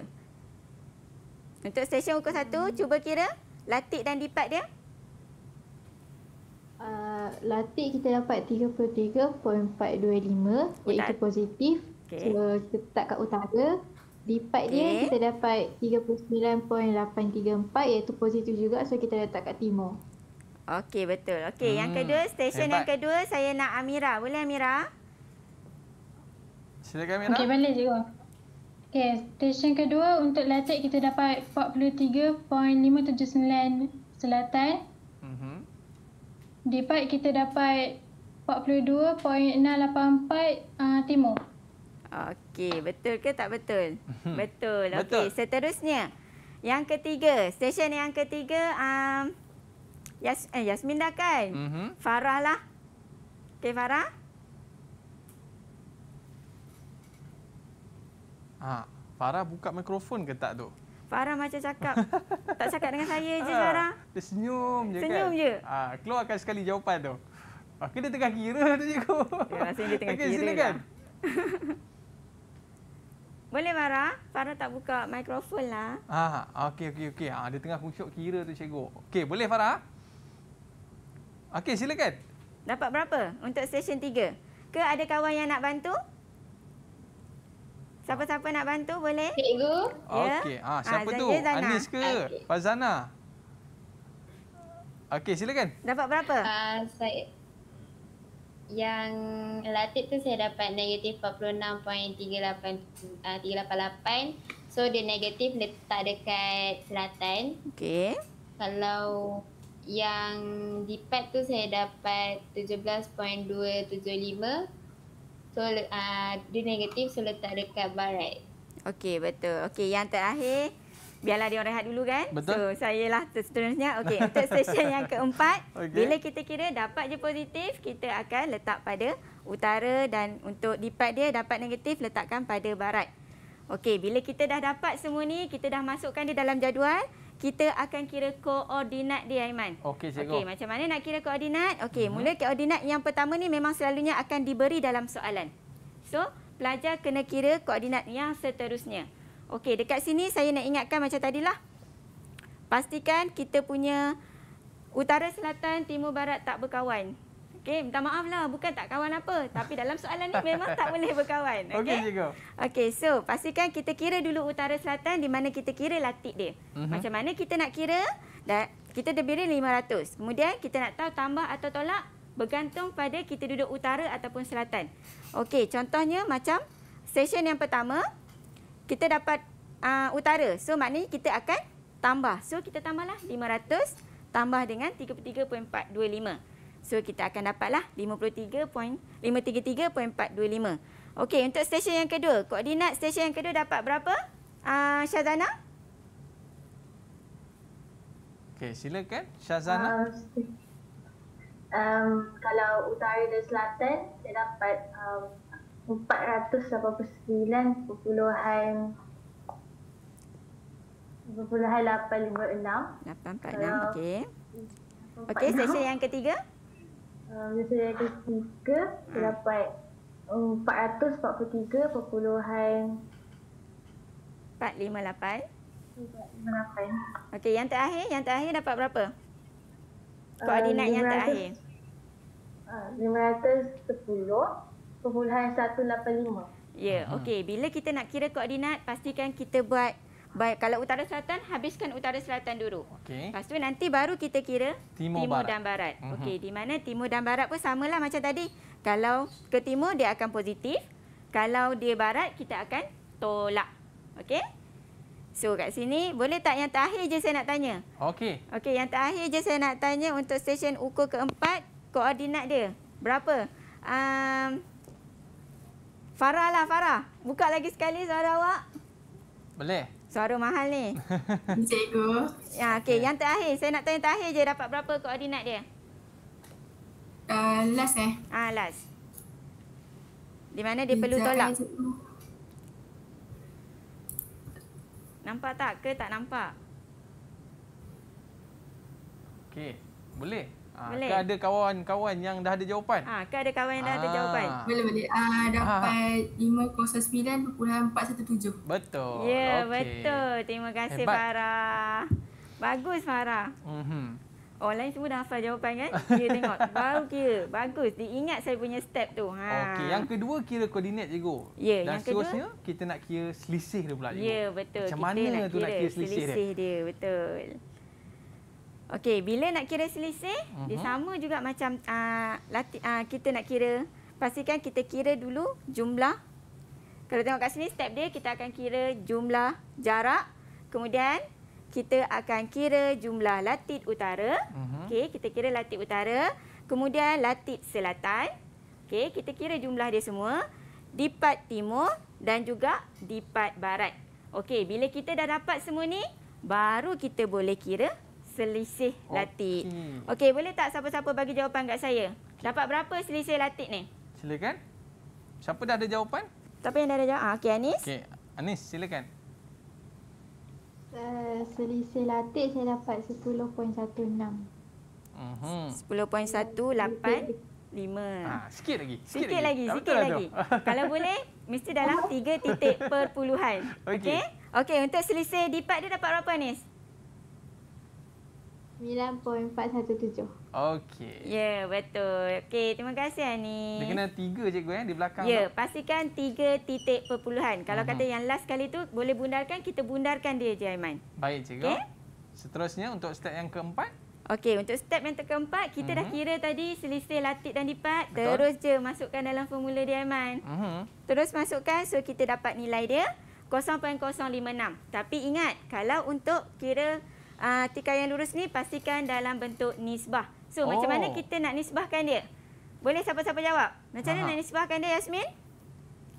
Untuk stesen ukur satu, hmm. cuba kira latik dan dipak dia. Uh, latik kita dapat 33.425 iaitu Utara. positif. Okay. So, kita letak kat utara. Dipak okay. dia kita dapat 39.834 iaitu positif juga. So kita letak kat timur. Okey, betul. Okey, hmm. yang kedua, stesen yang kedua saya nak Amira. Boleh Amira? Silakan Amira. Okey, balik juga. Okey, stesen kedua untuk latik kita dapat 43.579 selatan. Mhm. Di part kita dapat 42.684 uh, ah, timur. Okey, betul ke tak betul? Mhm. betul. Okey, seterusnya. Yang ketiga, stesen yang ketiga um, Yas eh, Yasmin dah kan? Mm -hmm. Farah lah. Okey, Farah. Ha, Farah buka mikrofon ke tak tu? Farah macam cakap. (laughs) tak cakap dengan saya je, ah, Farah. Ha, dia senyum je senyum kan? Senyum je. Ha, keluarkan sekali jawapan tu. Aku dia tengah kira (laughs) tu cikgu. Ya, rasa dia tengah okay, kira. Okey, silakan. (laughs) Boleh Farah? Farah tak buka mikrofon lah. Ah, okey okey okey. Ah, dia tengah kusyuk kira tu cikgu. Okey, boleh Farah? Okey, silakan. Dapat berapa untuk stesen tiga? Ke ada kawan yang nak bantu? Siapa-siapa nak bantu boleh? Cikgu. Okey. Ah, ah siapa ah, tu? Zana. Anis ke? Okay. Fazana. Okey, silakan. Dapat berapa? Uh, saya yang latif tu saya dapat negatif 46.38 uh, 388. So dia negatif letak dekat selatan. Okey. Kalau yang di pad tu saya dapat 17.275 so uh, dia negatif so letak dekat barat okey betul okey yang terakhir Biarlah dia rehat dulu kan. Betul. So, saya lah seterusnya. Okey, untuk session yang keempat, (laughs) okay. bila kita kira dapat je positif, kita akan letak pada utara dan untuk di dipad dia dapat negatif, letakkan pada barat. Okey, bila kita dah dapat semua ni, kita dah masukkan dia dalam jadual kita akan kira koordinat dia Aiman. Okey cikgu. Okey macam mana nak kira koordinat? Okey hmm. mula koordinat yang pertama ni memang selalunya akan diberi dalam soalan. So pelajar kena kira koordinat yang seterusnya. Okey dekat sini saya nak ingatkan macam tadilah. Pastikan kita punya utara selatan timur barat tak berkawan. Okey, minta maaf lah. Bukan tak kawan apa. Tapi dalam soalan ni memang tak (laughs) boleh berkawan. Okey, okay, cikgu. Okey, so pastikan kita kira dulu utara-selatan di mana kita kira latik dia. Uh mhm. -huh. Macam mana kita nak kira? Dan kita terbiri 500. Kemudian kita nak tahu tambah atau tolak bergantung pada kita duduk utara ataupun selatan. Okey, contohnya macam session yang pertama, kita dapat uh, utara. So, maknanya kita akan tambah. So, kita tambahlah 500 tambah dengan 33.425. So kita akan dapatlah 53.533.425. Okey, untuk stesen yang kedua, koordinat stesen yang kedua dapat berapa? Ah uh, Syazana? Okey, silakan Syazana. Uh, um kalau utara dan selatan saya dapat um 489.8856 846 okey okey session yang ketiga Um, Biasanya uh, ketiga hmm. dapat um, empat ratus empat puluh tiga perpuluhan empat lima lapan. Okey, yang terakhir, yang terakhir dapat berapa? Um, koordinat uh, yang terakhir. Ah, lima ratus sepuluh perpuluhan satu lapan lima. Ya, okey. Bila kita nak kira koordinat, pastikan kita buat Baik, kalau utara selatan habiskan utara selatan dulu. Okey. Lepas tu nanti baru kita kira timur, timur barat. dan barat. Mm -hmm. Okey, di mana timur dan barat pun samalah macam tadi. Kalau ke timur dia akan positif, kalau dia barat kita akan tolak. Okey? So kat sini boleh tak yang terakhir je saya nak tanya? Okey. Okey, yang terakhir je saya nak tanya untuk stesen ukur keempat koordinat dia. Berapa? Um, Farah lah Farah. Buka lagi sekali suara awak. Boleh. Suara mahal ni. (laughs) Cikgu. Ya, okay. Yang terakhir. Saya nak tanya terakhir je dapat berapa koordinat dia? Uh, last eh. Ah, last. Di mana dia perlu tolak? Eh, nampak tak ke tak nampak? Okey, boleh. Ah, boleh. Ke ada kawan-kawan yang dah ada jawapan? Ah, ke ada kawan yang dah ha. ada ah. jawapan? Boleh, boleh. Ah, uh, dapat ha. 509.417. Betul. Ya, yeah, okay. betul. Terima kasih, Hebat. Farah. Bagus, Farah. Mm-hmm. Orang lain semua dah hafal jawapan kan? Kira tengok. Baru (laughs) kira. Bagus. Diingat saya punya step tu. Ha. Okey. Yang kedua kira koordinat cikgu. Ya. Yeah, Dan yang seterusnya kedua, kita nak kira selisih dia pula cikgu. Ya yeah, betul. Macam kita mana nak tu kira nak kira selisih, selisih dia? Selisih dia. Betul. Okey, bila nak kira selisih, uh -huh. dia mhm. sama juga macam uh, uh, kita nak kira. Pastikan kita kira dulu jumlah. Kalau tengok kat sini, step dia kita akan kira jumlah jarak. Kemudian, kita akan kira jumlah latit utara. Uh mhm. -huh. Okey, kita kira latit utara. Kemudian, latit selatan. Okey, kita kira jumlah dia semua. Dipat timur dan juga dipat barat. Okey, bila kita dah dapat semua ni, baru kita boleh kira selisih okay. latik. Okey, boleh tak siapa-siapa bagi jawapan kat saya? Dapat berapa selisih latik ni? Silakan. Siapa dah ada jawapan? Siapa yang dah ada jawapan? Ah, Okey, Anis. Okey, Anis silakan. Uh, selisih latik saya dapat 10.16. 10.185. Mhm. Lima. Ha, sikit lagi. Sikit, sikit lagi. lagi. Sikit lah lagi. (laughs) Kalau boleh, mesti dalam tiga titik perpuluhan. Okey. Okey, okay, untuk selisih dipad dia dapat berapa, Anis? 9.417. Okey. Ya, yeah, betul. Okey, terima kasih Ani. Dia kena tiga gue eh, di belakang. Ya, yeah, pastikan tiga titik perpuluhan. Kalau uh-huh. kata yang last kali tu boleh bundarkan, kita bundarkan dia je Aiman. Baik cikgu. Okay? Seterusnya untuk step yang keempat. Okey, untuk step yang keempat, kita uh-huh. dah mhm. kira tadi selisih latik dan dipat. Betul. Terus je masukkan dalam formula dia Aiman. Uh-huh. Terus masukkan so kita dapat nilai dia. 0.056. Tapi ingat, kalau untuk kira uh, ah, tikai yang lurus ni pastikan dalam bentuk nisbah. So oh. macam mana oh. kita nak nisbahkan dia? Boleh siapa-siapa jawab? Macam mana nak nisbahkan dia Yasmin?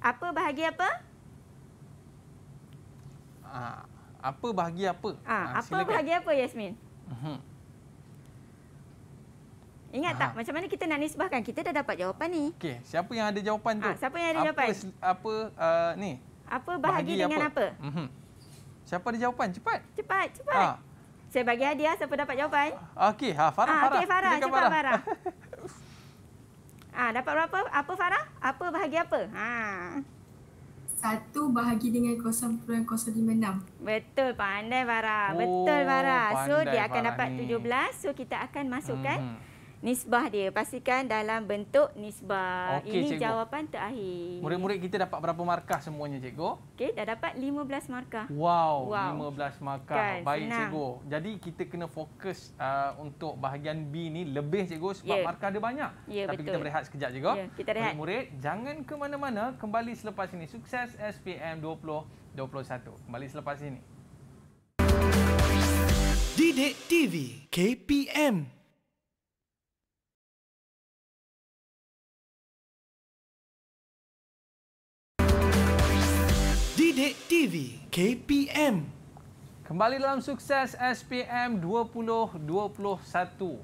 Apa bahagi apa? Uh, apa bahagi apa? Uh, uh, apa silakan. bahagi apa Yasmin? Uh-huh. Ingat Aha. tak macam mana kita nak nisbahkan? Kita dah dapat jawapan ni. Okey, siapa yang ada jawapan tu? Uh, siapa yang ada apa, jawapan? Apa uh, ni? Apa bahagi, bahagi dengan apa? apa? Uh-huh. Siapa ada jawapan? Cepat. Cepat, cepat. Uh. Saya bagi hadiah siapa dapat jawapan. Okey, ha Farah, ha, ah, okay, Farah. Okey, Farah, Farah. (laughs) Ah, ha, dapat berapa? Apa Farah? Apa bahagi apa? Ha. satu bahagi dengan enam. Betul, pandai Farah. Oh, Betul Farah. So dia akan Farah dapat tujuh belas. So kita akan masukkan -hmm. Nisbah dia. Pastikan dalam bentuk nisbah. Okay, Ini cikgu. jawapan terakhir. Murid-murid kita dapat berapa markah semuanya, cikgu? Okey, dah dapat 15 markah. Wow, wow. 15 markah. Kan, Baik, senang. cikgu. Jadi, kita kena fokus uh, untuk bahagian B ni lebih, cikgu, sebab yeah. markah dia banyak. Yeah, Tapi betul. kita berehat sekejap, cikgu. Yeah, kita rehat. Murid-murid, jangan ke mana-mana. Kembali selepas ini. Sukses SPM 2021. Kembali selepas ini. Didik TV KPM Sidik TV KPM. Kembali dalam sukses SPM 2021.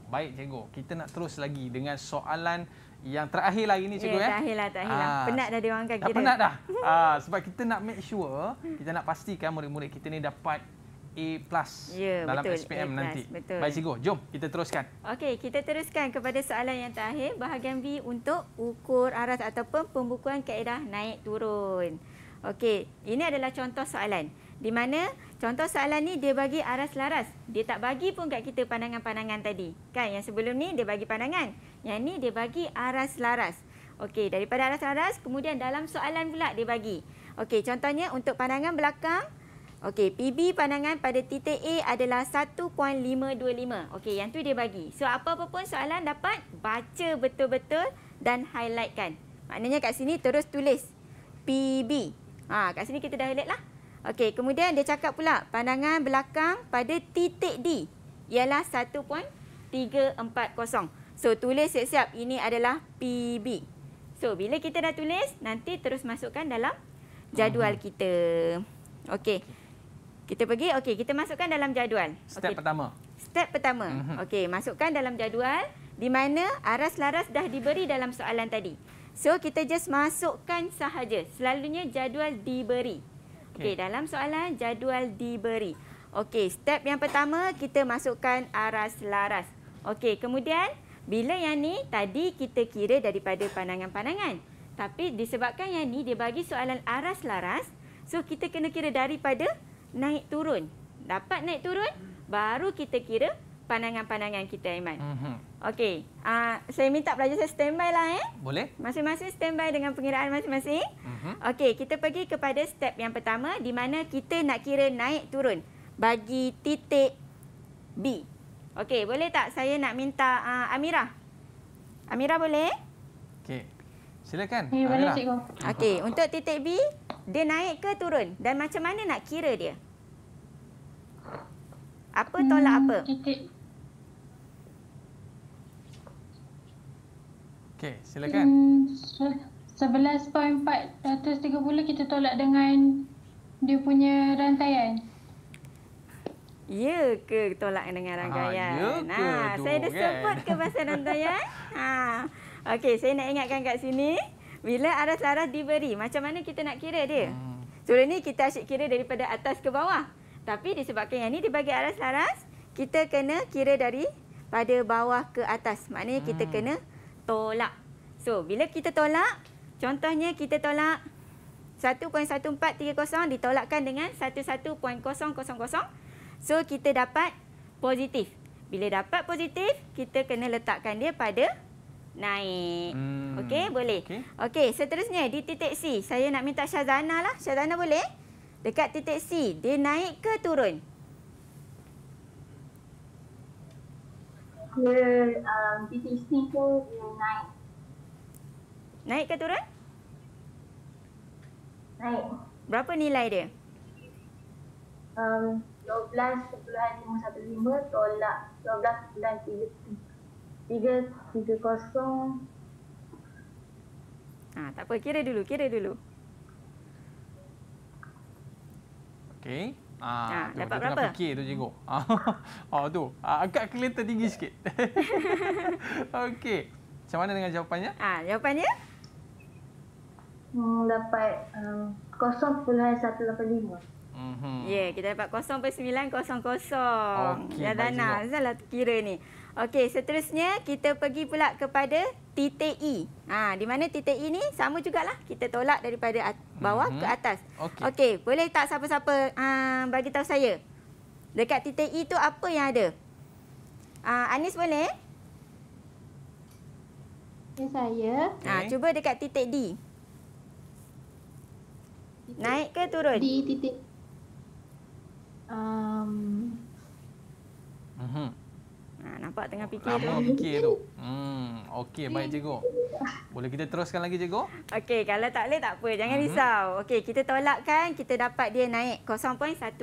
Baik cikgu, kita nak terus lagi dengan soalan yang terakhir lagi ni cikgu ya. Yeah, terakhir lah, terakhir lah. Ah. Penat dah dia kan kita. Penat dah. Aa, (laughs) hmm. ah, sebab kita nak make sure, kita nak pastikan murid-murid kita ni dapat A plus yeah, dalam betul, SPM A+, nanti. Betul. Baik cikgu, jom kita teruskan. Okey, kita teruskan kepada soalan yang terakhir. Bahagian B untuk ukur aras ataupun pembukuan kaedah naik turun. Okey, ini adalah contoh soalan. Di mana contoh soalan ni dia bagi aras laras. Dia tak bagi pun kat kita pandangan-pandangan tadi. Kan yang sebelum ni dia bagi pandangan. Yang ni dia bagi aras laras. Okey, daripada aras laras kemudian dalam soalan pula dia bagi. Okey, contohnya untuk pandangan belakang. Okey, PB pandangan pada titik A adalah 1.525. Okey, yang tu dia bagi. So apa-apa pun soalan dapat baca betul-betul dan highlightkan. Maknanya kat sini terus tulis PB Ha, kat sini kita dah highlight lah. Okey, kemudian dia cakap pula pandangan belakang pada titik D ialah 1.340. So, tulis siap-siap. Ini adalah PB. So, bila kita dah tulis, nanti terus masukkan dalam jadual hmm. kita. Okey. Kita pergi. Okey, kita masukkan dalam jadual. Step okay. pertama. Step pertama. Mhm. Okey, masukkan dalam jadual di mana aras-laras dah diberi dalam soalan tadi. So kita just masukkan sahaja. Selalunya jadual diberi. Okey, okay, dalam soalan jadual diberi. Okey, step yang pertama kita masukkan aras laras. Okey, kemudian bila yang ni tadi kita kira daripada pandangan-pandangan. Tapi disebabkan yang ni dia bagi soalan aras laras, so kita kena kira daripada naik turun. Dapat naik turun baru kita kira pandangan-pandangan kita Iman. Mm -hmm. Okey. Uh, saya minta pelajar saya standby lah eh. Boleh. Masing-masing standby dengan pengiraan masing-masing. Mm -hmm. Okey, kita pergi kepada step yang pertama di mana kita nak kira naik turun bagi titik B. Okey, boleh tak saya nak minta uh, ah, Amira? Amira boleh? Okey. Silakan. Ya, Amira. boleh cikgu. Okey, untuk titik B, dia naik ke turun dan macam mana nak kira dia? Apa hmm, tolak hmm, apa? Titik Okey, silakan. Hmm, 11.430 kita tolak dengan dia punya rantaian. Ya ke tolak dengan ah, rantaian? Ha, nah, tu, saya dah kan? sebut ke pasal rantaian. (laughs) ha. Okey, saya nak ingatkan kat sini bila aras laras diberi, macam mana kita nak kira dia? Hmm. Sebelum ni kita asyik kira daripada atas ke bawah. Tapi disebabkan yang ni dibagi aras laras, kita kena kira dari pada bawah ke atas. Maknanya kita hmm. kena tolak. So, bila kita tolak, contohnya kita tolak 1.1430 ditolakkan dengan 11.000. So, kita dapat positif. Bila dapat positif, kita kena letakkan dia pada naik. Hmm. Okey, boleh. Okey, okay, seterusnya di titik C. Saya nak minta Syazana lah. Syazana boleh? Dekat titik C, dia naik ke turun? kira um, BTC tu naik. Naik ke turun? Naik. Berapa nilai dia? Um, 12.515 tolak 12.330. Ha, tak apa, kira dulu, kira dulu. Okay. Ah, ah tu, dapat berapa? Fikir tu cikgu. Hmm. (laughs) Ah, oh, tu. Ah, agak kelihatan tinggi ya. sikit. (laughs) Okey. Macam mana dengan jawapannya? Ah, jawapannya? Hmm, dapat um, 0.185. Mm -hmm. Ya, yeah, kita dapat 0.900. Okay, Dadana, Zala kira ni. Okey, seterusnya kita pergi pula kepada titik E. Ha, di mana titik E ni sama jugalah. Kita tolak daripada bawah mm -hmm. ke mhm. atas. Okey, okay, boleh tak siapa-siapa um, bagi tahu saya? Dekat titik E tu apa yang ada? Uh, Anis boleh? Ini saya. Ha, okay. Cuba dekat titik D. Titik Naik ke turun? D titik... Um... Uh mhm. -huh nampak tengah fikir Lama tu. Lama fikir tu. Hmm, okey baik cikgu. Boleh kita teruskan lagi cikgu? Okey, kalau tak boleh tak apa, jangan mm -hmm. risau. Okey, kita tolakkan kita dapat dia naik 0.185.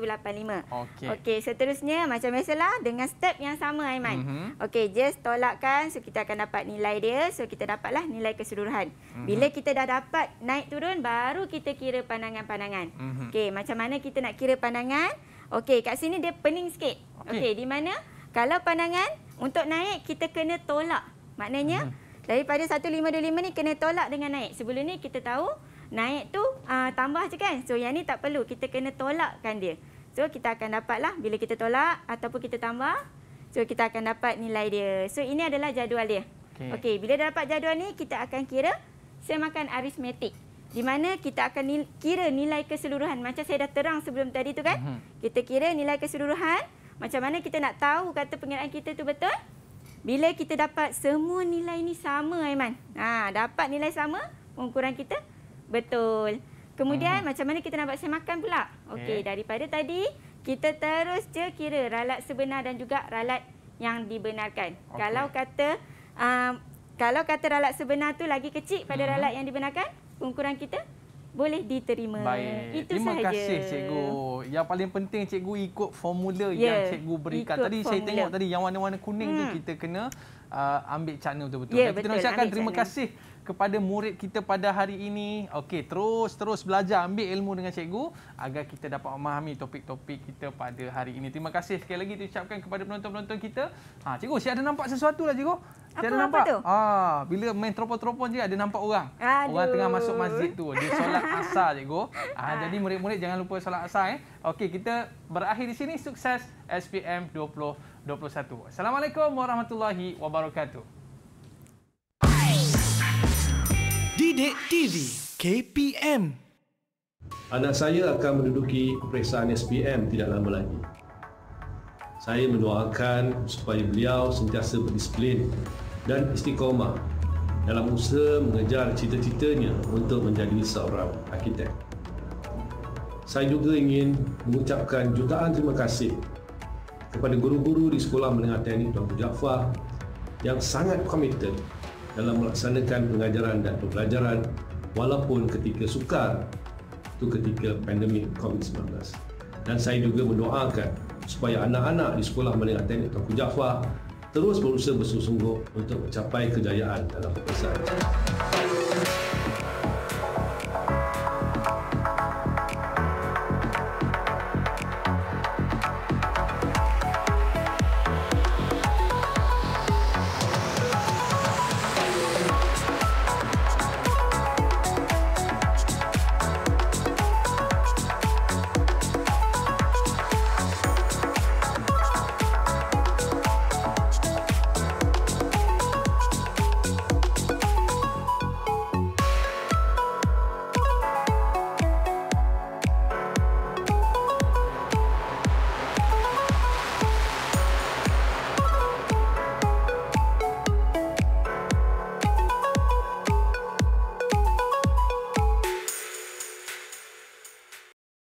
Okey. Okey, seterusnya macam biasalah dengan step yang sama Aiman. Mm -hmm. Okey, just tolakkan so kita akan dapat nilai dia, so kita dapatlah nilai keseluruhan. Mm -hmm. Bila kita dah dapat naik turun baru kita kira pandangan-pandangan. Mm -hmm. Okey, macam mana kita nak kira pandangan? Okey, kat sini dia pening sikit. Okey, okay, di mana? Kalau pandangan untuk naik, kita kena tolak. Maknanya, hmm. daripada 1525 ni kena tolak dengan naik. Sebelum ni kita tahu naik tu uh, tambah je kan. So, yang ni tak perlu. Kita kena tolakkan dia. So, kita akan dapatlah bila kita tolak ataupun kita tambah. So, kita akan dapat nilai dia. So, ini adalah jadual dia. Okey, okay, bila dapat jadual ni, kita akan kira semakan aritmetik. Di mana kita akan nil kira nilai keseluruhan. Macam saya dah terang sebelum tadi tu kan. Hmm. Kita kira nilai keseluruhan. Macam mana kita nak tahu kata pengiraan kita tu betul? Bila kita dapat semua nilai ni sama Aiman. Ha, dapat nilai sama, pengukuran kita betul. Kemudian uh macam mana kita nak buat semakan pula? Okey, okay. Eh. daripada tadi kita terus je kira ralat sebenar dan juga ralat yang dibenarkan. Okay. Kalau kata um, kalau kata ralat sebenar tu lagi kecil pada uh ralat yang dibenarkan, pengukuran kita boleh diterima. Baik. Itu Terima sahaja. Terima kasih cikgu. Yang paling penting cikgu ikut formula yeah. yang cikgu berikan. Ikut tadi formula. saya tengok tadi yang warna-warna kuning hmm. tu kita kena uh, ambil cakna betul-betul. Yeah, kita betul. nak ucapkan terima cana. kasih kepada murid kita pada hari ini. Okey, terus-terus belajar ambil ilmu dengan cikgu agar kita dapat memahami topik-topik kita pada hari ini. Terima kasih sekali lagi diucapkan kepada penonton-penonton kita. Ha, cikgu, saya ada nampak sesuatu lah cikgu. Saya ada nampak. Apa Ah, bila main teropong-teropong je ada nampak orang. Aduh. Orang tengah masuk masjid tu. Dia solat (laughs) asar cikgu. Ha, ah, jadi murid-murid jangan lupa solat asar eh. Okey, kita berakhir di sini sukses SPM 2021. Assalamualaikum warahmatullahi wabarakatuh. Bidik TV KPM Anak saya akan menduduki periksaan SPM tidak lama lagi. Saya mendoakan supaya beliau sentiasa berdisiplin dan istiqomah dalam usaha mengejar cita-citanya untuk menjadi seorang arkitek. Saya juga ingin mengucapkan jutaan terima kasih kepada guru-guru di Sekolah Menengah Teknik Dr. Jaafar yang sangat komited dalam melaksanakan pengajaran dan pembelajaran walaupun ketika sukar itu ketika pandemik COVID-19. Dan saya juga mendoakan supaya anak-anak di Sekolah Menengah Teknik Tengku Jaffa terus berusaha bersungguh-sungguh untuk mencapai kejayaan dalam perpisahan.